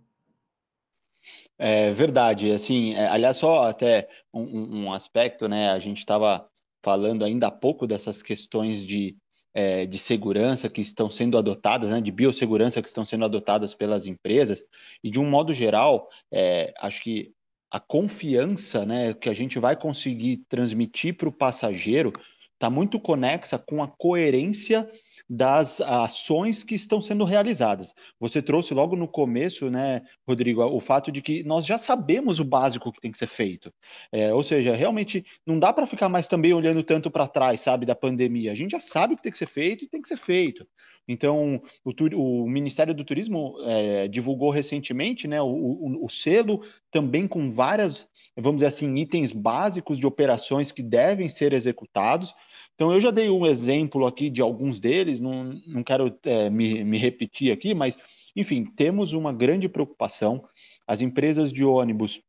É verdade, assim, é, aliás, só até um, um, aspecto, né? A gente estava falando ainda há pouco dessas questões de, é, de segurança que estão sendo adotadas, né, de biossegurança que estão sendo adotadas pelas empresas, e de um modo geral, é, acho que a confiança né, que a gente vai conseguir transmitir para o passageiro está muito conexa com a coerência das ações que estão sendo realizadas. Você trouxe logo no começo, né, Rodrigo, o fato de que nós já sabemos o básico que tem que ser feito. É, ou seja, realmente não dá para ficar mais também olhando tanto para trás, sabe, da pandemia. A gente já sabe o que tem que ser feito e tem que ser feito. Então, o, o Ministério do Turismo é, divulgou recentemente, né, o, o, o selo também com várias, vamos dizer assim, itens básicos de operações que devem ser executados então, eu já dei um exemplo aqui de alguns deles, não, não quero é, me, me repetir aqui, mas, enfim, temos uma grande preocupação. As empresas de ônibus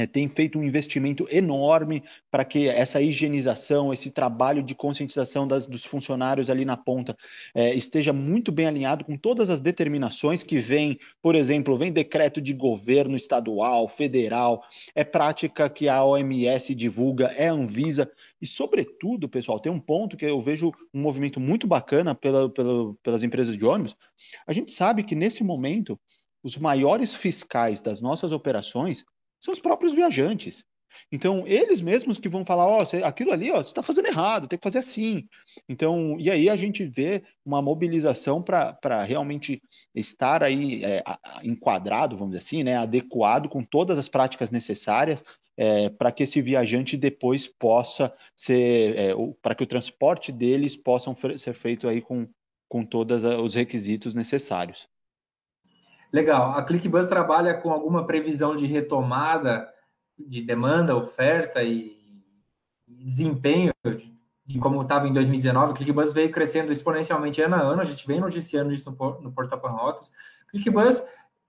é, tem feito um investimento enorme para que essa higienização, esse trabalho de conscientização das, dos funcionários ali na ponta é, esteja muito bem alinhado com todas as determinações que vem, por exemplo, vem decreto de governo estadual, federal, é prática que a OMS divulga, é Anvisa, e sobretudo, pessoal, tem um ponto que eu vejo um movimento muito bacana pela, pela, pelas empresas de ônibus, a gente sabe que nesse momento os maiores fiscais das nossas operações são os próprios viajantes. Então, eles mesmos que vão falar, ó, oh, aquilo ali, ó, você está fazendo errado, tem que fazer assim. Então, e aí a gente vê uma mobilização para realmente estar aí é, enquadrado, vamos dizer assim, né, adequado com todas as práticas necessárias é, para que esse viajante depois possa ser, é, para que o transporte deles possam ser feito aí com, com todos os requisitos necessários. Legal. A ClickBus trabalha com alguma previsão de retomada de demanda, oferta e desempenho de, como estava em 2019. A ClickBus veio crescendo exponencialmente ano a ano. A gente vem noticiando isso no, Porto Portal ClickBus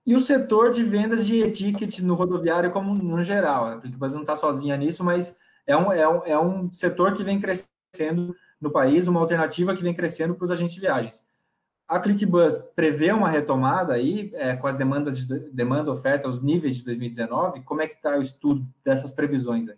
e o setor de vendas de etiquetes no rodoviário como no geral. A ClickBus não está sozinha nisso, mas é um, é, um, é um setor que vem crescendo no país, uma alternativa que vem crescendo para os agentes de viagens. A ClickBus prevê uma retomada aí é, com as demandas de demanda, oferta, os níveis de 2019? Como é que está o estudo dessas previsões aí?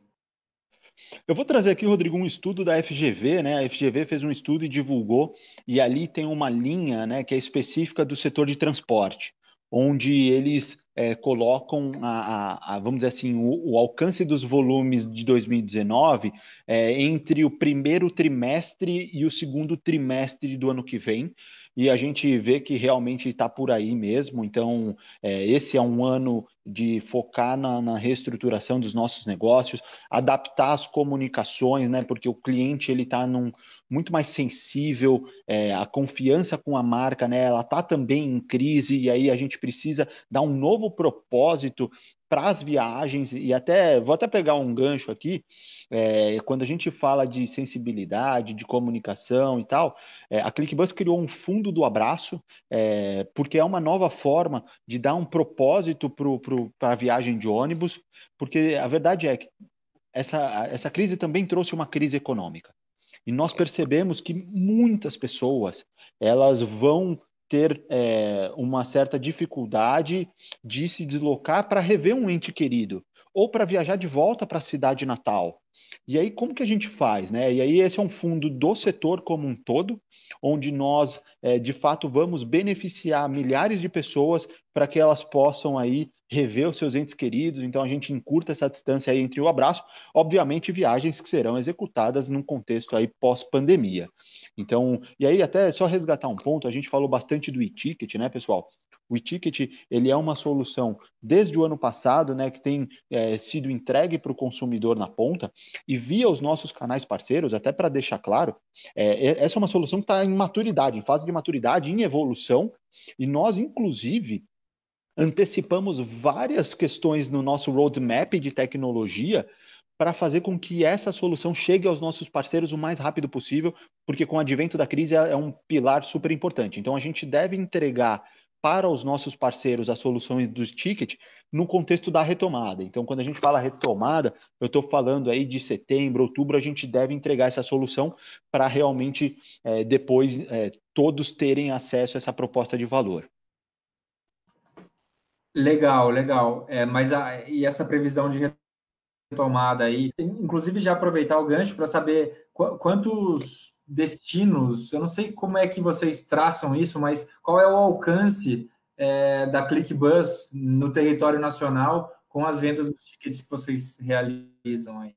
Eu vou trazer aqui, Rodrigo, um estudo da FGV, né? A FGV fez um estudo e divulgou, e ali tem uma linha, né, que é específica do setor de transporte, onde eles é, colocam, a, a, a, vamos dizer assim, o, o, alcance dos volumes de 2019 é, entre o primeiro trimestre e o segundo trimestre do ano que vem e a gente vê que realmente está por aí mesmo. Então, é, esse é um ano de focar na, na, reestruturação dos nossos negócios, adaptar as comunicações, né? Porque o cliente ele está muito mais sensível, é, a confiança com a marca, né? Ela está também em crise e aí a gente precisa dar um novo propósito para as viagens e até vou até pegar um gancho aqui. É, quando a gente fala de sensibilidade, de comunicação e tal, é, a ClickBus criou um fundo do abraço é, porque é uma nova forma de dar um propósito para o para a viagem de ônibus, porque a verdade é que essa, essa crise também trouxe uma crise econômica. E nós percebemos que muitas pessoas elas vão ter é, uma certa dificuldade de se deslocar para rever um ente querido ou para viajar de volta para a cidade natal. E aí, como que a gente faz? Né? E aí, esse é um fundo do setor como um todo, onde nós, é, de fato, vamos beneficiar milhares de pessoas para que elas possam aí rever os seus entes queridos, então a gente encurta essa distância aí entre o abraço, obviamente viagens que serão executadas num contexto aí pós-pandemia. Então, e aí até só resgatar um ponto, a gente falou bastante do e-ticket, né, pessoal? O e-ticket ele é uma solução desde o ano passado, né, que tem é, sido entregue para o consumidor na ponta e via os nossos canais parceiros, até para deixar claro, é, é essa é uma solução que está em maturidade, em fase de maturidade, em evolução e nós inclusive antecipamos várias questões no nosso roadmap de tecnologia para fazer com que essa solução chegue aos nossos parceiros o mais rápido possível, porque com o advento da crise é, é um pilar super importante. Então a gente deve entregar para os nossos parceiros as soluções dos ticket no contexto da retomada. Então, quando a gente fala retomada, eu estou falando aí de setembro, outubro, a gente deve entregar essa solução para realmente é, depois é, todos terem acesso a essa proposta de valor. Legal, legal. É, mas a, e essa previsão de retomada aí, inclusive já aproveitar o gancho para saber qu quantos destinos, eu não sei como é que vocês traçam isso, mas qual é o alcance é, da ClickBus no território nacional com as vendas dos tickets que vocês realizam aí?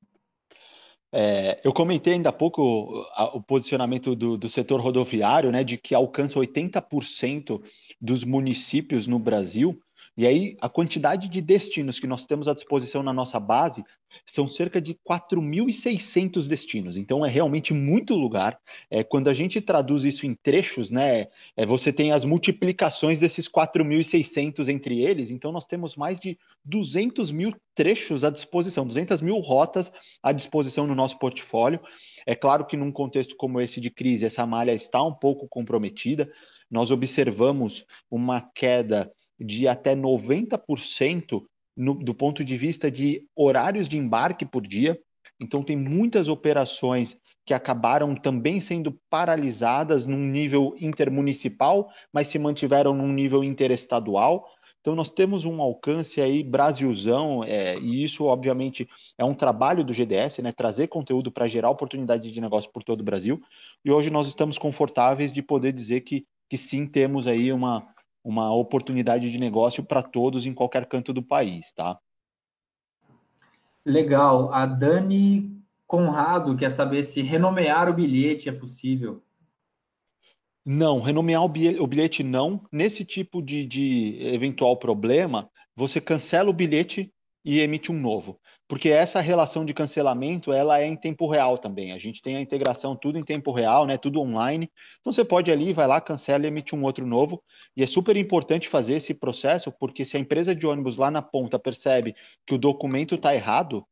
É, eu comentei ainda há pouco o, o posicionamento do, do, setor rodoviário, né, de que alcança 80% dos municípios no Brasil. E aí, a quantidade de destinos que nós temos à disposição na nossa base são cerca de 4.600 destinos. Então, é realmente muito lugar. É, quando a gente traduz isso em trechos, né, é, você tem as multiplicações desses 4.600 entre eles. Então, nós temos mais de 200 mil trechos à disposição, 200 mil rotas à disposição no nosso portfólio. É claro que num contexto como esse de crise, essa malha está um pouco comprometida. Nós observamos uma queda de até 90% no, do ponto de vista de horários de embarque por dia. Então, tem muitas operações que acabaram também sendo paralisadas num nível intermunicipal, mas se mantiveram num nível interestadual. Então, nós temos um alcance aí Brasilzão, é, e isso, obviamente, é um trabalho do GDS, né? Trazer conteúdo para gerar oportunidade de negócio por todo o Brasil. E hoje nós estamos confortáveis de poder dizer que, que sim, temos aí uma, uma oportunidade de negócio para todos em qualquer canto do país, tá? Legal. A Dani Conrado quer saber se renomear o bilhete é possível. Não, renomear o bilhete não. Nesse tipo de, de eventual problema, você cancela o bilhete e emite um novo porque essa relação de cancelamento ela é em tempo real também. A gente tem a integração tudo em tempo real, né? Tudo online. Então você pode ali, vai lá, cancela e emite um outro novo. E é super importante fazer esse processo, porque se a empresa de ônibus lá na ponta percebe que o documento está errado,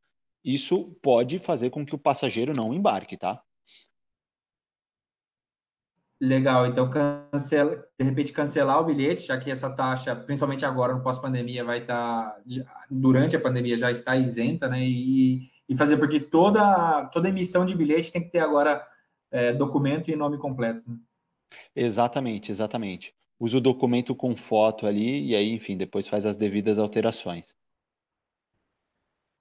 isso pode fazer com que o passageiro não embarque, tá? Legal, então cancela, de repente cancelar o bilhete, já que essa taxa, principalmente agora no pós-pandemia, vai estar tá durante a pandemia já está isenta, né? E, e fazer porque toda toda emissão de bilhete tem que ter agora é, documento e nome completo. Né? Exatamente, exatamente. Usa o documento com foto ali e aí, enfim, depois faz as devidas alterações.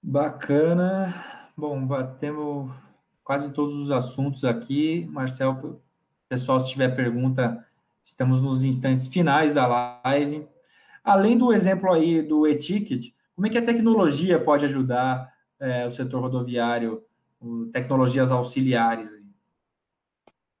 Bacana. Bom, batemos quase todos os assuntos aqui. Marcel, pessoal, se tiver pergunta, estamos nos instantes finais da live. Além do exemplo aí do e-ticket, como é que a tecnologia pode ajudar é, o setor rodoviário, tecnologias auxiliares?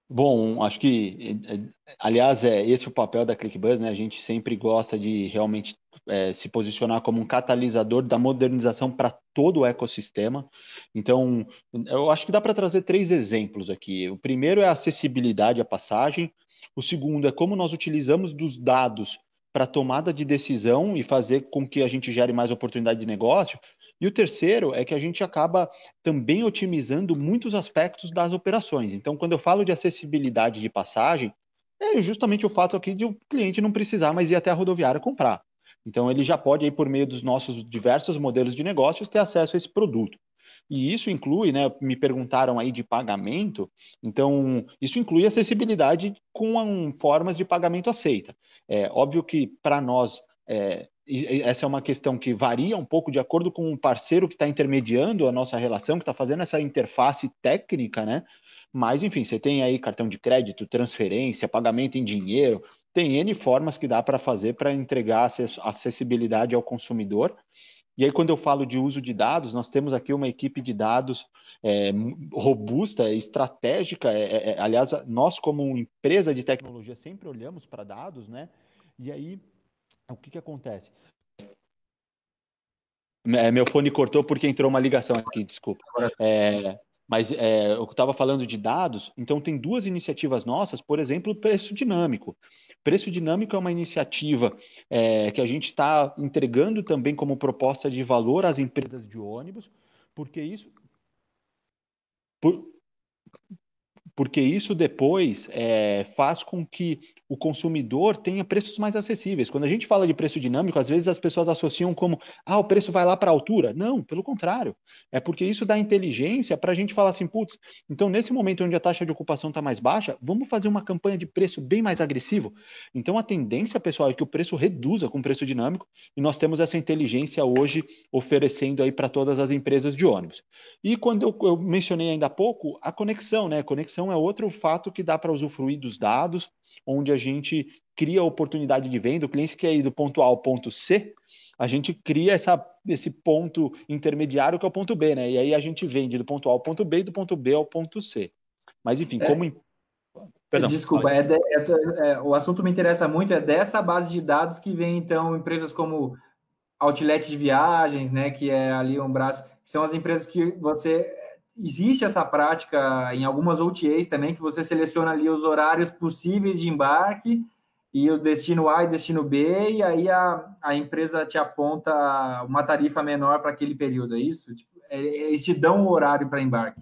Bom, acho que, é, é, aliás, é esse é o papel da ClickBuzz, né? A gente sempre gosta de realmente é, se posicionar como um catalisador da modernização para todo o ecossistema. Então, eu acho que dá para trazer três exemplos aqui. O primeiro é a acessibilidade à passagem. O segundo é como nós utilizamos dos dados para tomada de decisão e fazer com que a gente gere mais oportunidade de negócio. E o terceiro é que a gente acaba também otimizando muitos aspectos das operações. Então, quando eu falo de acessibilidade de passagem, é justamente o fato aqui de o cliente não precisar mais ir até a rodoviária comprar. Então, ele já pode, aí, por meio dos nossos diversos modelos de negócios, ter acesso a esse produto. E isso inclui, né? Me perguntaram aí de pagamento, então isso inclui acessibilidade com formas de pagamento aceita. É óbvio que para nós é, essa é uma questão que varia um pouco de acordo com o parceiro que está intermediando a nossa relação, que está fazendo essa interface técnica, né? Mas, enfim, você tem aí cartão de crédito, transferência, pagamento em dinheiro, tem N formas que dá para fazer para entregar acessibilidade ao consumidor. E aí, quando eu falo de uso de dados, nós temos aqui uma equipe de dados é, robusta, estratégica. É, é, é aliás, nós, como empresa de tecnologia, sempre olhamos para dados, né? E aí, o que, que acontece? É, meu fone cortou porque entrou uma ligação aqui, desculpa. É, mas é, eu estava falando de dados, então tem duas iniciativas nossas, por exemplo, preço dinâmico. Preço dinâmico é uma iniciativa é, que a gente está entregando também como proposta de valor às empresas de ônibus, porque isso. Por, porque isso depois é, faz com que o consumidor tenha preços mais acessíveis. Quando a gente fala de preço dinâmico, às vezes as pessoas associam como, ah, o preço vai lá para a altura. Não, pelo contrário. É porque isso dá inteligência para a gente falar assim, putz, então nesse momento onde a taxa de ocupação está mais baixa, vamos fazer uma campanha de preço bem mais agressivo. Então a tendência, pessoal, é que o preço reduza com preço dinâmico e nós temos essa inteligência hoje oferecendo aí para todas as empresas de ônibus. E quando eu, eu mencionei ainda há pouco, a conexão, né? A conexão é outro fato que dá para usufruir dos dados, onde a gente cria a oportunidade de venda, o cliente quer ir do ponto A ao ponto C, a gente cria essa, esse ponto intermediário que é o ponto B, né? E aí a gente vende do ponto A ao ponto B e do ponto B ao ponto C. Mas enfim, é. como. Perdão, Desculpa, é de, é, é, o assunto me interessa muito, é dessa base de dados que vem, então, empresas como Outlet de Viagens, né? Que é ali um braço, que são as empresas que você existe essa prática em algumas OTAs também, que você seleciona ali os horários possíveis de embarque e o destino A e destino B, e aí a, a empresa te aponta uma tarifa menor para aquele período, é isso? Tipo, é, é, eles te dão o horário para embarque.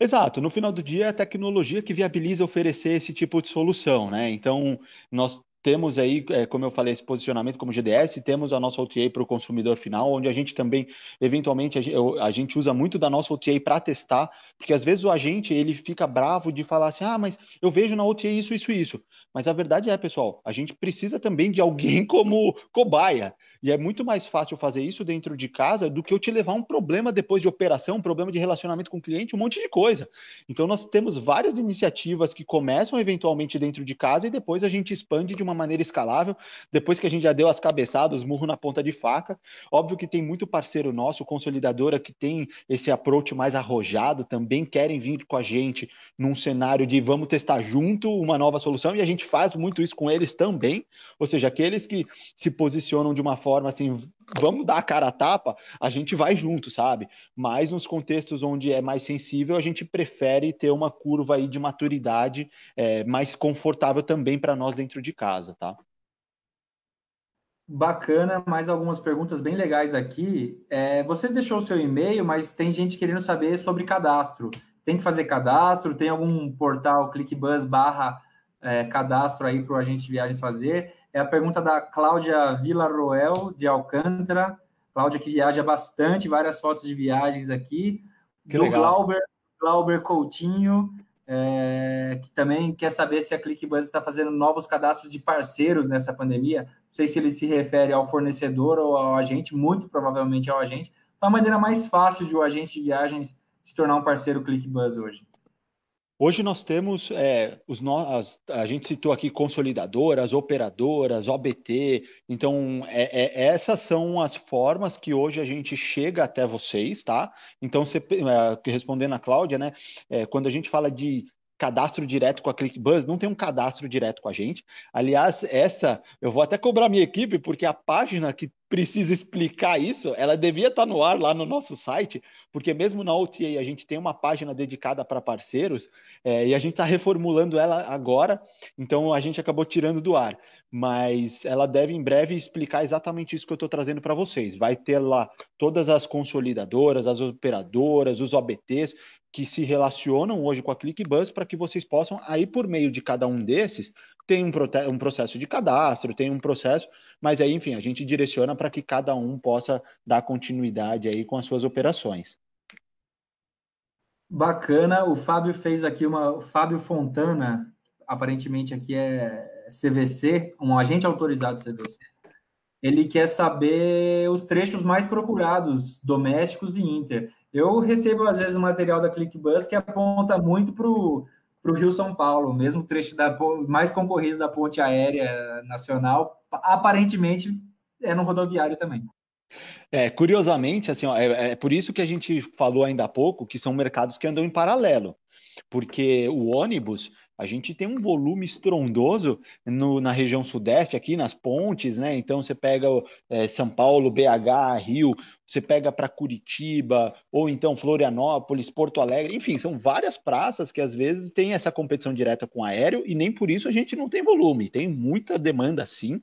Exato, no final do dia é a tecnologia que viabiliza oferecer esse tipo de solução, né? Então, nós temos aí, é, como eu falei, esse posicionamento como GDS, temos a nossa OTA para o consumidor final, onde a gente também, eventualmente, a gente usa muito da nossa OTA para testar, porque às vezes o agente ele fica bravo de falar assim, ah, mas eu vejo na OTA isso, isso, isso. Mas a verdade é, pessoal, a gente precisa também de alguém como cobaia. E é muito mais fácil fazer isso dentro de casa do que eu te levar um problema depois de operação, um problema de relacionamento com o cliente, um monte de coisa. Então nós temos várias iniciativas que começam eventualmente dentro de casa e depois a gente expande de uma uma maneira escalável, depois que a gente já deu as cabeçadas, murro na ponta de faca. Óbvio que tem muito parceiro nosso, consolidadora, que tem esse approach mais arrojado, também querem vir com a gente num cenário de vamos testar junto uma nova solução, e a gente faz muito isso com eles também, ou seja, aqueles que se posicionam de uma forma assim, vamos dar a cara a tapa, a gente vai junto, sabe? Mas nos contextos onde é mais sensível, a gente prefere ter uma curva aí de maturidade é, mais confortável também para nós dentro de casa, tá? Bacana, mais algumas perguntas bem legais aqui. É, você deixou o seu e-mail, mas tem gente querendo saber sobre cadastro. Tem que fazer cadastro? Tem algum portal ClickBuzz barra é, cadastro aí para o agente de viagens fazer? é a pergunta da Cláudia Villaroel, de Alcântara. Cláudia que viaja bastante, várias fotos de viagens aqui. Que do legal. Glauber, Glauber Coutinho, é, que também quer saber se a ClickBuzz está fazendo novos cadastros de parceiros nessa pandemia. Não sei se ele se refere ao fornecedor ou ao agente, muito provavelmente ao agente. Uma maneira mais fácil de o agente de viagens se tornar um parceiro ClickBuzz hoje. Hoje nós temos, é, os no, as, a gente citou aqui consolidadoras, operadoras, OBT, então é, é, essas são as formas que hoje a gente chega até vocês, tá? Então, você, é, respondendo a Cláudia, né, é, quando a gente fala de cadastro direto com a ClickBuzz, não tem um cadastro direto com a gente. Aliás, essa eu vou até cobrar minha equipe, porque a página que precisa explicar isso, ela devia estar tá no ar lá no nosso site, porque mesmo na OTA a gente tem uma página dedicada para parceiros é, e a gente está reformulando ela agora, então a gente acabou tirando do ar. Mas ela deve em breve explicar exatamente isso que eu estou trazendo para vocês. Vai ter lá todas as consolidadoras, as operadoras, os OBTs, que se relacionam hoje com a ClickBus para que vocês possam, aí por meio de cada um desses, tem um, um, processo de cadastro, tem um processo, mas aí, enfim, a gente direciona para que cada um possa dar continuidade aí com as suas operações. Bacana, o Fábio fez aqui uma, o Fábio Fontana, aparentemente aqui é CVC, um agente autorizado CVC, ele quer saber os trechos mais procurados, domésticos e inter. Eu recebo, às vezes, o material da ClickBus que aponta muito para o Rio-São Paulo, mesmo trecho da, mais concorrido da ponte aérea nacional, aparentemente é no rodoviário também. É, curiosamente, assim, ó, é, é, por isso que a gente falou ainda há pouco que são mercados que andam em paralelo porque o ônibus, a gente tem um volume estrondoso no, na região sudeste, aqui nas pontes, né? Então você pega é, São Paulo, BH, Rio, você pega para Curitiba, ou então Florianópolis, Porto Alegre, enfim, são várias praças que às vezes tem essa competição direta com aéreo e nem por isso a gente não tem volume, tem muita demanda sim.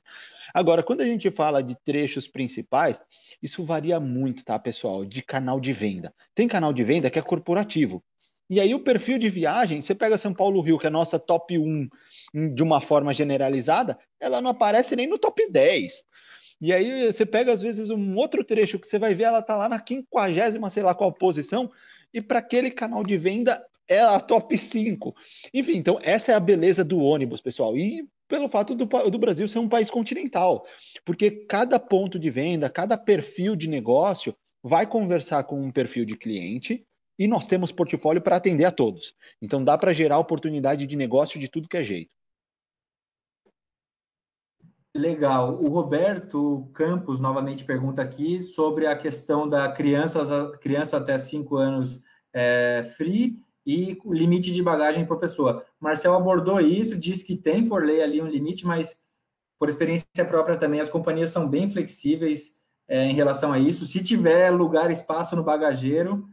Agora, quando a gente fala de trechos principais, isso varia muito, tá, pessoal? De canal de venda. Tem canal de venda que é corporativo, e aí o perfil de viagem, você pega São Paulo-Rio, que é a nossa top 1 de uma forma generalizada, ela não aparece nem no top 10. E aí você pega às vezes um outro trecho que você vai ver ela tá lá na quinquagésima, sei lá qual posição, e para aquele canal de venda é a top 5. Enfim, então essa é a beleza do ônibus, pessoal. E pelo fato do, do, Brasil ser um país continental, porque cada ponto de venda, cada perfil de negócio vai conversar com um perfil de cliente e nós temos portfólio para atender a todos. Então dá para gerar oportunidade de negócio de tudo que é jeito. Legal. O Roberto Campos novamente pergunta aqui sobre a questão da crianças, criança até 5 anos é, free e o limite de bagagem por pessoa. Marcel abordou isso, disse que tem por lei ali um limite, mas por experiência própria também, as companhias são bem flexíveis é, em relação a isso. Se tiver lugar, espaço no bagageiro,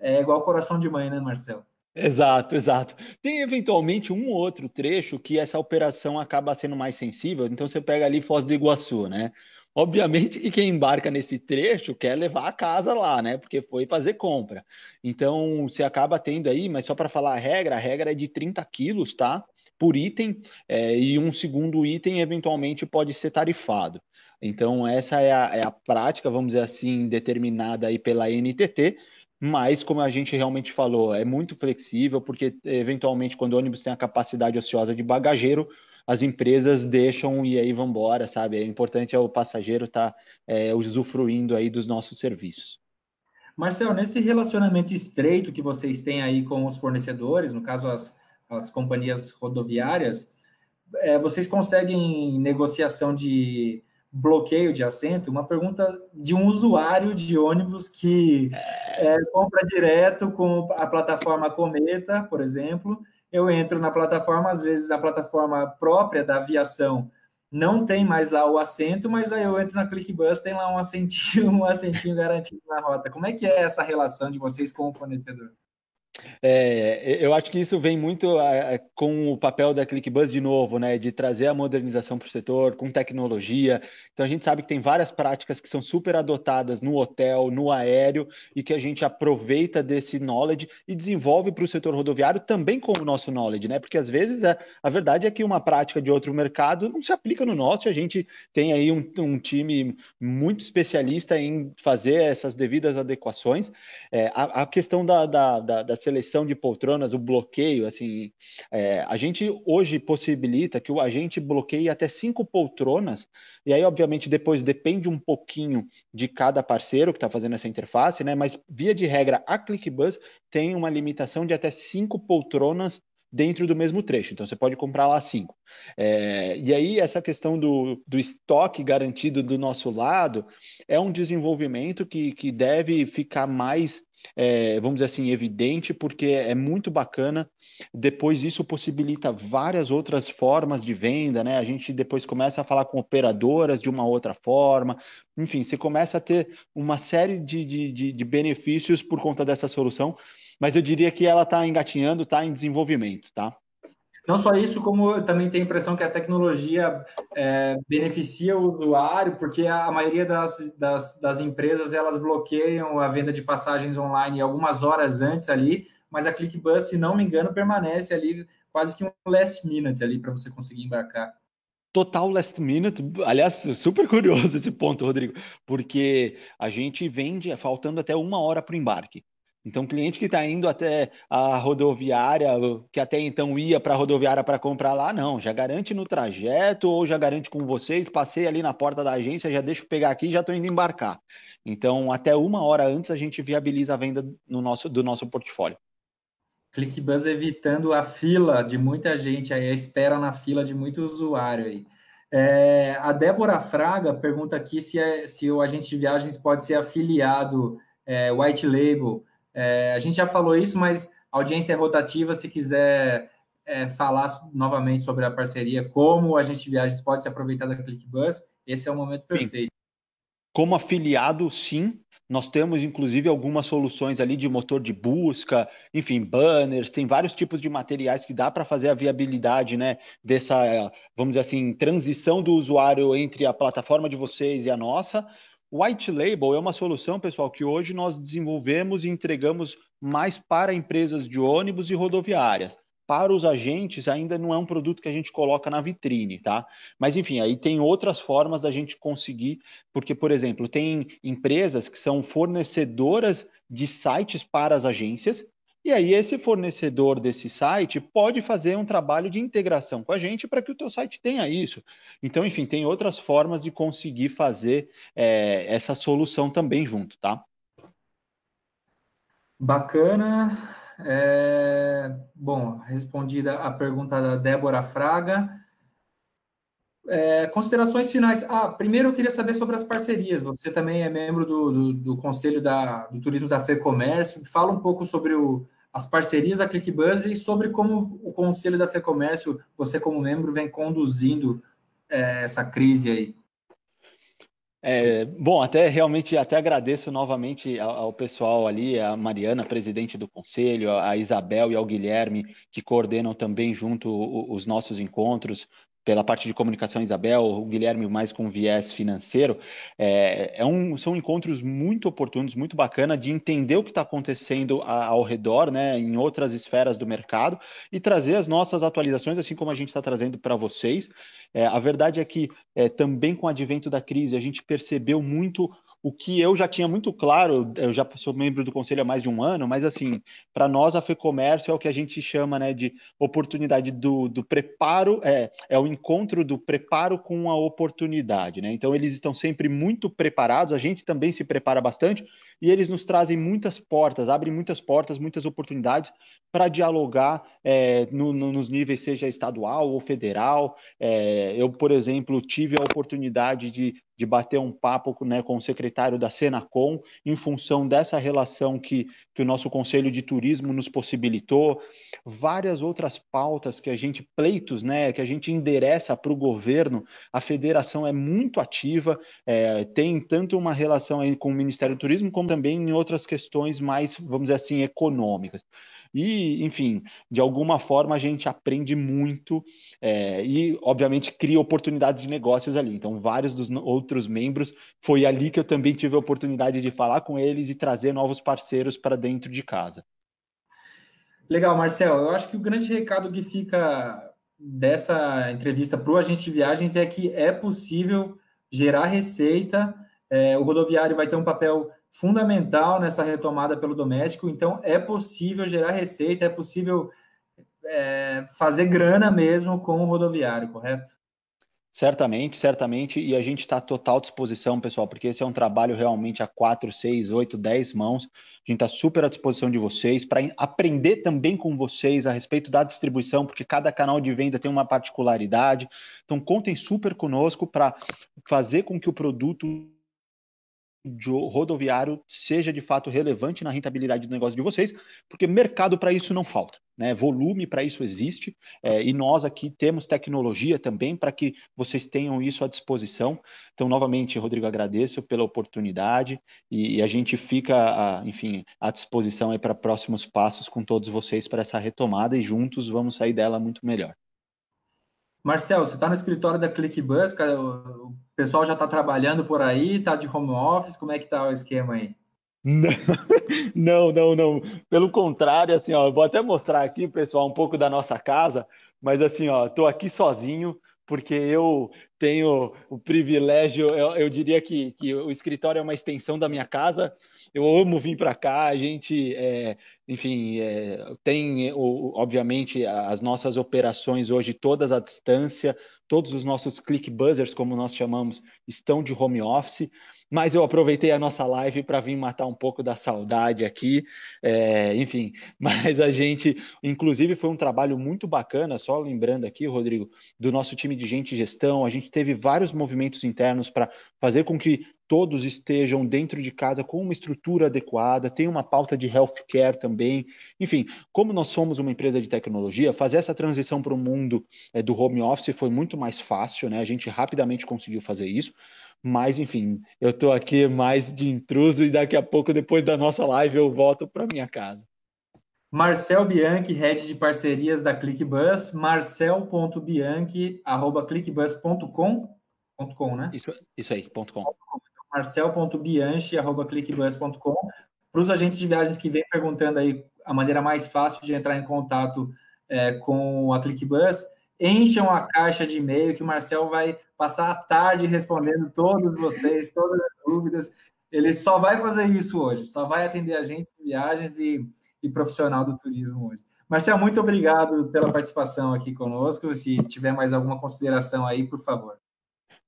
é igual coração de mãe, né, Marcelo? Exato, exato. Tem eventualmente um outro trecho que essa operação acaba sendo mais sensível, então você pega ali Foz do Iguaçu, né? Obviamente que quem embarca nesse trecho quer levar a casa lá, né? Porque foi fazer compra. Então você acaba tendo aí, mas só para falar a regra, a regra é de 30 quilos, tá? Por item, é, e um segundo item eventualmente pode ser tarifado. Então, essa é a, é a prática, vamos dizer assim, determinada aí pela NTT, mas, como a gente realmente falou, é muito flexível, porque eventualmente, quando o ônibus tem a capacidade ociosa de bagageiro, as empresas deixam e aí vão embora, sabe? O é importante é o passageiro estar tá, é, usufruindo aí dos nossos serviços. Marcel, nesse relacionamento estreito que vocês têm aí com os fornecedores, no caso as, as companhias rodoviárias, é, vocês conseguem negociação de bloqueio de assento, uma pergunta de um usuário de ônibus que é. é, compra direto com a plataforma Cometa, por exemplo. Eu entro na plataforma, às vezes na plataforma própria da aviação não tem mais lá o assento, mas aí eu entro na ClickBus, tem lá um assentinho, um assentinho garantido na rota. Como é que é essa relação de vocês com o fornecedor? É, eu acho que isso vem muito com o papel da ClickBuzz de novo, né? De trazer a modernização para o setor com tecnologia. Então a gente sabe que tem várias práticas que são super adotadas no hotel, no aéreo, e que a gente aproveita desse knowledge e desenvolve para o setor rodoviário também com o nosso knowledge, né? Porque às vezes a, é, a, verdade é que uma prática de outro mercado não se aplica no nosso, e a gente tem aí um, um time muito especialista em fazer essas devidas adequações. É, a, questão da, da, da, da seleção de poltronas, o bloqueio, assim, é, a gente hoje possibilita que o agente bloqueie até cinco poltronas, e aí, obviamente, depois depende um pouquinho de cada parceiro que está fazendo essa interface, né? Mas via de regra, a ClickBus tem uma limitação de até cinco poltronas dentro do mesmo trecho. Então você pode comprar lá cinco. É, e aí, essa questão do, do estoque garantido do nosso lado é um desenvolvimento que, que deve ficar mais é, vamos dizer assim, evidente, porque é muito bacana. Depois isso possibilita várias outras formas de venda, né? A gente depois começa a falar com operadoras de uma outra forma. Enfim, você começa a ter uma série de, de, de, de benefícios por conta dessa solução, mas eu diria que ela está engatinhando, está em desenvolvimento, tá? Não só isso, como também tem a impressão que a tecnologia é, beneficia o usuário, porque a maioria das, das, das, empresas elas bloqueiam a venda de passagens online algumas horas antes ali, mas a ClickBus, se não me engano, permanece ali quase que um last minute ali para você conseguir embarcar. Total last minute, aliás, super curioso esse ponto, Rodrigo, porque a gente vende faltando até uma hora para o embarque. Então, cliente que está indo até a rodoviária, que até então ia para a rodoviária para comprar lá, não, já garante no trajeto ou já garante com vocês. Passei ali na porta da agência, já deixo pegar aqui, já estou indo embarcar. Então, até uma hora antes a gente viabiliza a venda no nosso, do nosso portfólio. ClickBuzz evitando a fila de muita gente aí, a espera na fila de muito usuário aí. É, a Débora Fraga pergunta aqui se, é, se o agente de viagens pode ser afiliado é, white label é, a gente já falou isso, mas a audiência é rotativa, se quiser é, falar novamente sobre a parceria, como a gente viaja, pode se aproveitar da ClickBus, esse é o momento perfeito. Como afiliado, sim, nós temos inclusive algumas soluções ali de motor de busca, enfim, banners, tem vários tipos de materiais que dá para fazer a viabilidade, né, dessa, vamos dizer assim, transição do usuário entre a plataforma de vocês e a nossa, White Label é uma solução, pessoal, que hoje nós desenvolvemos e entregamos mais para empresas de ônibus e rodoviárias. Para os agentes, ainda não é um produto que a gente coloca na vitrine, tá? Mas, enfim, aí tem outras formas da gente conseguir, porque, por exemplo, tem empresas que são fornecedoras de sites para as agências e aí esse fornecedor desse site pode fazer um trabalho de integração com a gente para que o teu site tenha isso. Então, enfim, tem outras formas de conseguir fazer é, essa solução também junto, tá? Bacana. É... Bom, respondida a pergunta da Débora Fraga. É, considerações finais. Ah, primeiro eu queria saber sobre as parcerias. Você também é membro do, do, do Conselho da, do Turismo da Fê Comércio. Fala um pouco sobre o, as parcerias da ClickBuzz e sobre como o Conselho da Fê Comércio, você como membro, vem conduzindo é, essa crise aí. É, bom, até realmente até agradeço novamente ao, ao, pessoal ali, a Mariana, presidente do conselho, a Isabel e ao Guilherme, que coordenam também junto os nossos encontros, pela parte de comunicação Isabel, o Guilherme mais com viés financeiro, é, é um, são encontros muito oportunos, muito bacana de entender o que está acontecendo a, ao redor, né, em outras esferas do mercado e trazer as nossas atualizações, assim como a gente está trazendo para vocês. É, a verdade é que é, também com o advento da crise a gente percebeu muito o que eu já tinha muito claro, eu já sou membro do conselho há mais de um ano, mas assim, para nós a FEComércio é o que a gente chama né, de oportunidade do, do preparo, é, é o encontro do preparo com a oportunidade. Né? Então eles estão sempre muito preparados, a gente também se prepara bastante, e eles nos trazem muitas portas, abrem muitas portas, muitas oportunidades para dialogar é, no, no, nos níveis, seja estadual ou federal. É, eu, por exemplo, tive a oportunidade de de bater um papo né, com o secretário da Senacom, em função dessa relação que, que o nosso Conselho de Turismo nos possibilitou, várias outras pautas que a gente, pleitos, né, que a gente endereça para o governo, a federação é muito ativa, é, tem tanto uma relação aí com o Ministério do Turismo, como também em outras questões mais, vamos dizer assim, econômicas. E, enfim, de alguma forma a gente aprende muito é, e, obviamente, cria oportunidades de negócios ali. Então, vários dos outros outros membros. Foi ali que eu também tive a oportunidade de falar com eles e trazer novos parceiros para dentro de casa. Legal, Marcel. Eu acho que o grande recado que fica dessa entrevista para o agente de viagens é que é possível gerar receita. É, o rodoviário vai ter um papel fundamental nessa retomada pelo doméstico. Então, é possível gerar receita, é possível é, fazer grana mesmo com o rodoviário, correto? Certamente, certamente, e a gente está total disposição, pessoal, porque esse é um trabalho realmente a quatro, seis, oito, dez mãos. A gente está super à disposição de vocês para aprender também com vocês a respeito da distribuição, porque cada canal de venda tem uma particularidade. Então, contem super conosco para fazer com que o produto rodoviário seja de fato relevante na rentabilidade do negócio de vocês, porque mercado para isso não falta, né? Volume para isso existe é, e nós aqui temos tecnologia também para que vocês tenham isso à disposição. Então, novamente, Rodrigo, agradeço pela oportunidade e, e a gente fica, a, enfim, à disposição aí para próximos passos com todos vocês para essa retomada e juntos vamos sair dela muito melhor. Marcel, você está no escritório da ClickBus, cara, o pessoal já está trabalhando por aí, está de home office, como é que está o esquema aí? Não, não, não. Pelo contrário, assim, ó, eu vou até mostrar aqui, pessoal, um pouco da nossa casa, mas assim, ó, estou aqui sozinho, porque eu tenho o privilégio, eu, eu diria que, que, o escritório é uma extensão da minha casa. Eu amo vir para cá, a gente, é, enfim, é, tem, o, obviamente, as nossas operações hoje todas à distância, todos os nossos click buzzers, como nós chamamos, estão de home office, mas eu aproveitei a nossa live para vir matar um pouco da saudade aqui, é, enfim, mas a gente, inclusive, foi um trabalho muito bacana, só lembrando aqui, Rodrigo, do nosso time de gente e gestão, a gente teve vários movimentos internos para fazer com que todos estejam dentro de casa com uma estrutura adequada, tem uma pauta de healthcare também. Enfim, como nós somos uma empresa de tecnologia, fazer essa transição para o mundo é, do home office foi muito mais fácil, né? A gente rapidamente conseguiu fazer isso. Mas, enfim, eu estou aqui mais de intruso e daqui a pouco, depois da nossa live, eu volto para minha casa. Marcel Bianchi, head de parcerias da ClickBus, marcel.bianchi.clickbus.com. .com, né? Isso, isso aí, ponto .com. marcel.bianchi.clickbus.com. Para os agentes de viagens que vêm perguntando aí a maneira mais fácil de entrar em contato é, com a ClickBus, encham a caixa de e-mail que o Marcel vai passar a tarde respondendo todos vocês, todas as dúvidas. Ele só vai fazer isso hoje, só vai atender agentes de viagens e e profissional do turismo hoje. Marcel, muito obrigado pela participação aqui conosco. Se tiver mais alguma consideração aí, por favor.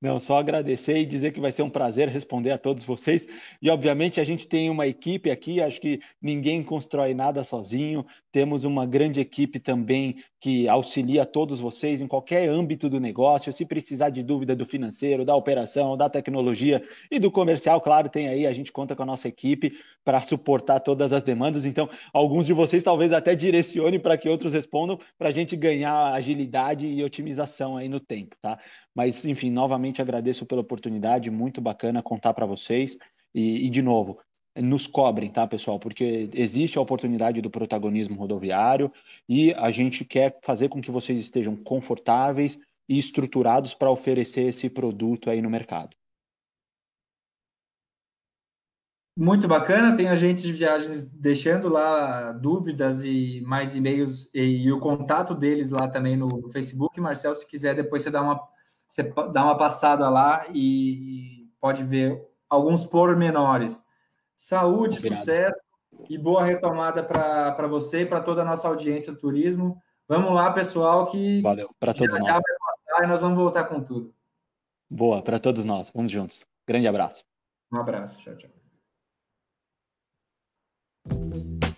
Não, só agradecer e dizer que vai ser um prazer responder a todos vocês. E, obviamente, a gente tem uma equipe aqui, acho que ninguém constrói nada sozinho. Temos uma grande equipe também que auxilia todos vocês em qualquer âmbito do negócio. Se precisar de dúvida do financeiro, da operação, da tecnologia e do comercial, claro, tem aí. A gente conta com a nossa equipe para suportar todas as demandas. Então, alguns de vocês talvez até direcione para que outros respondam, para a gente ganhar agilidade e otimização aí no tempo, tá? Mas, enfim, novamente Novamente agradeço pela oportunidade, muito bacana contar para vocês. E, e, de novo, nos cobrem, tá, pessoal? Porque existe a oportunidade do protagonismo rodoviário e a gente quer fazer com que vocês estejam confortáveis e estruturados para oferecer esse produto aí no mercado. Muito bacana, tem agentes de viagens deixando lá dúvidas e mais e-mails e, e, o contato deles lá também no Facebook. Marcel, se quiser, depois você dá uma você dá uma passada lá e pode ver alguns pormenores. Saúde, sucesso e boa retomada para você e para toda a nossa audiência do turismo. Vamos lá, pessoal, que Valeu, para todos já nós. vai passar e nós vamos voltar com tudo. Boa, para todos nós. Vamos juntos. Grande abraço. Um abraço. Tchau, tchau.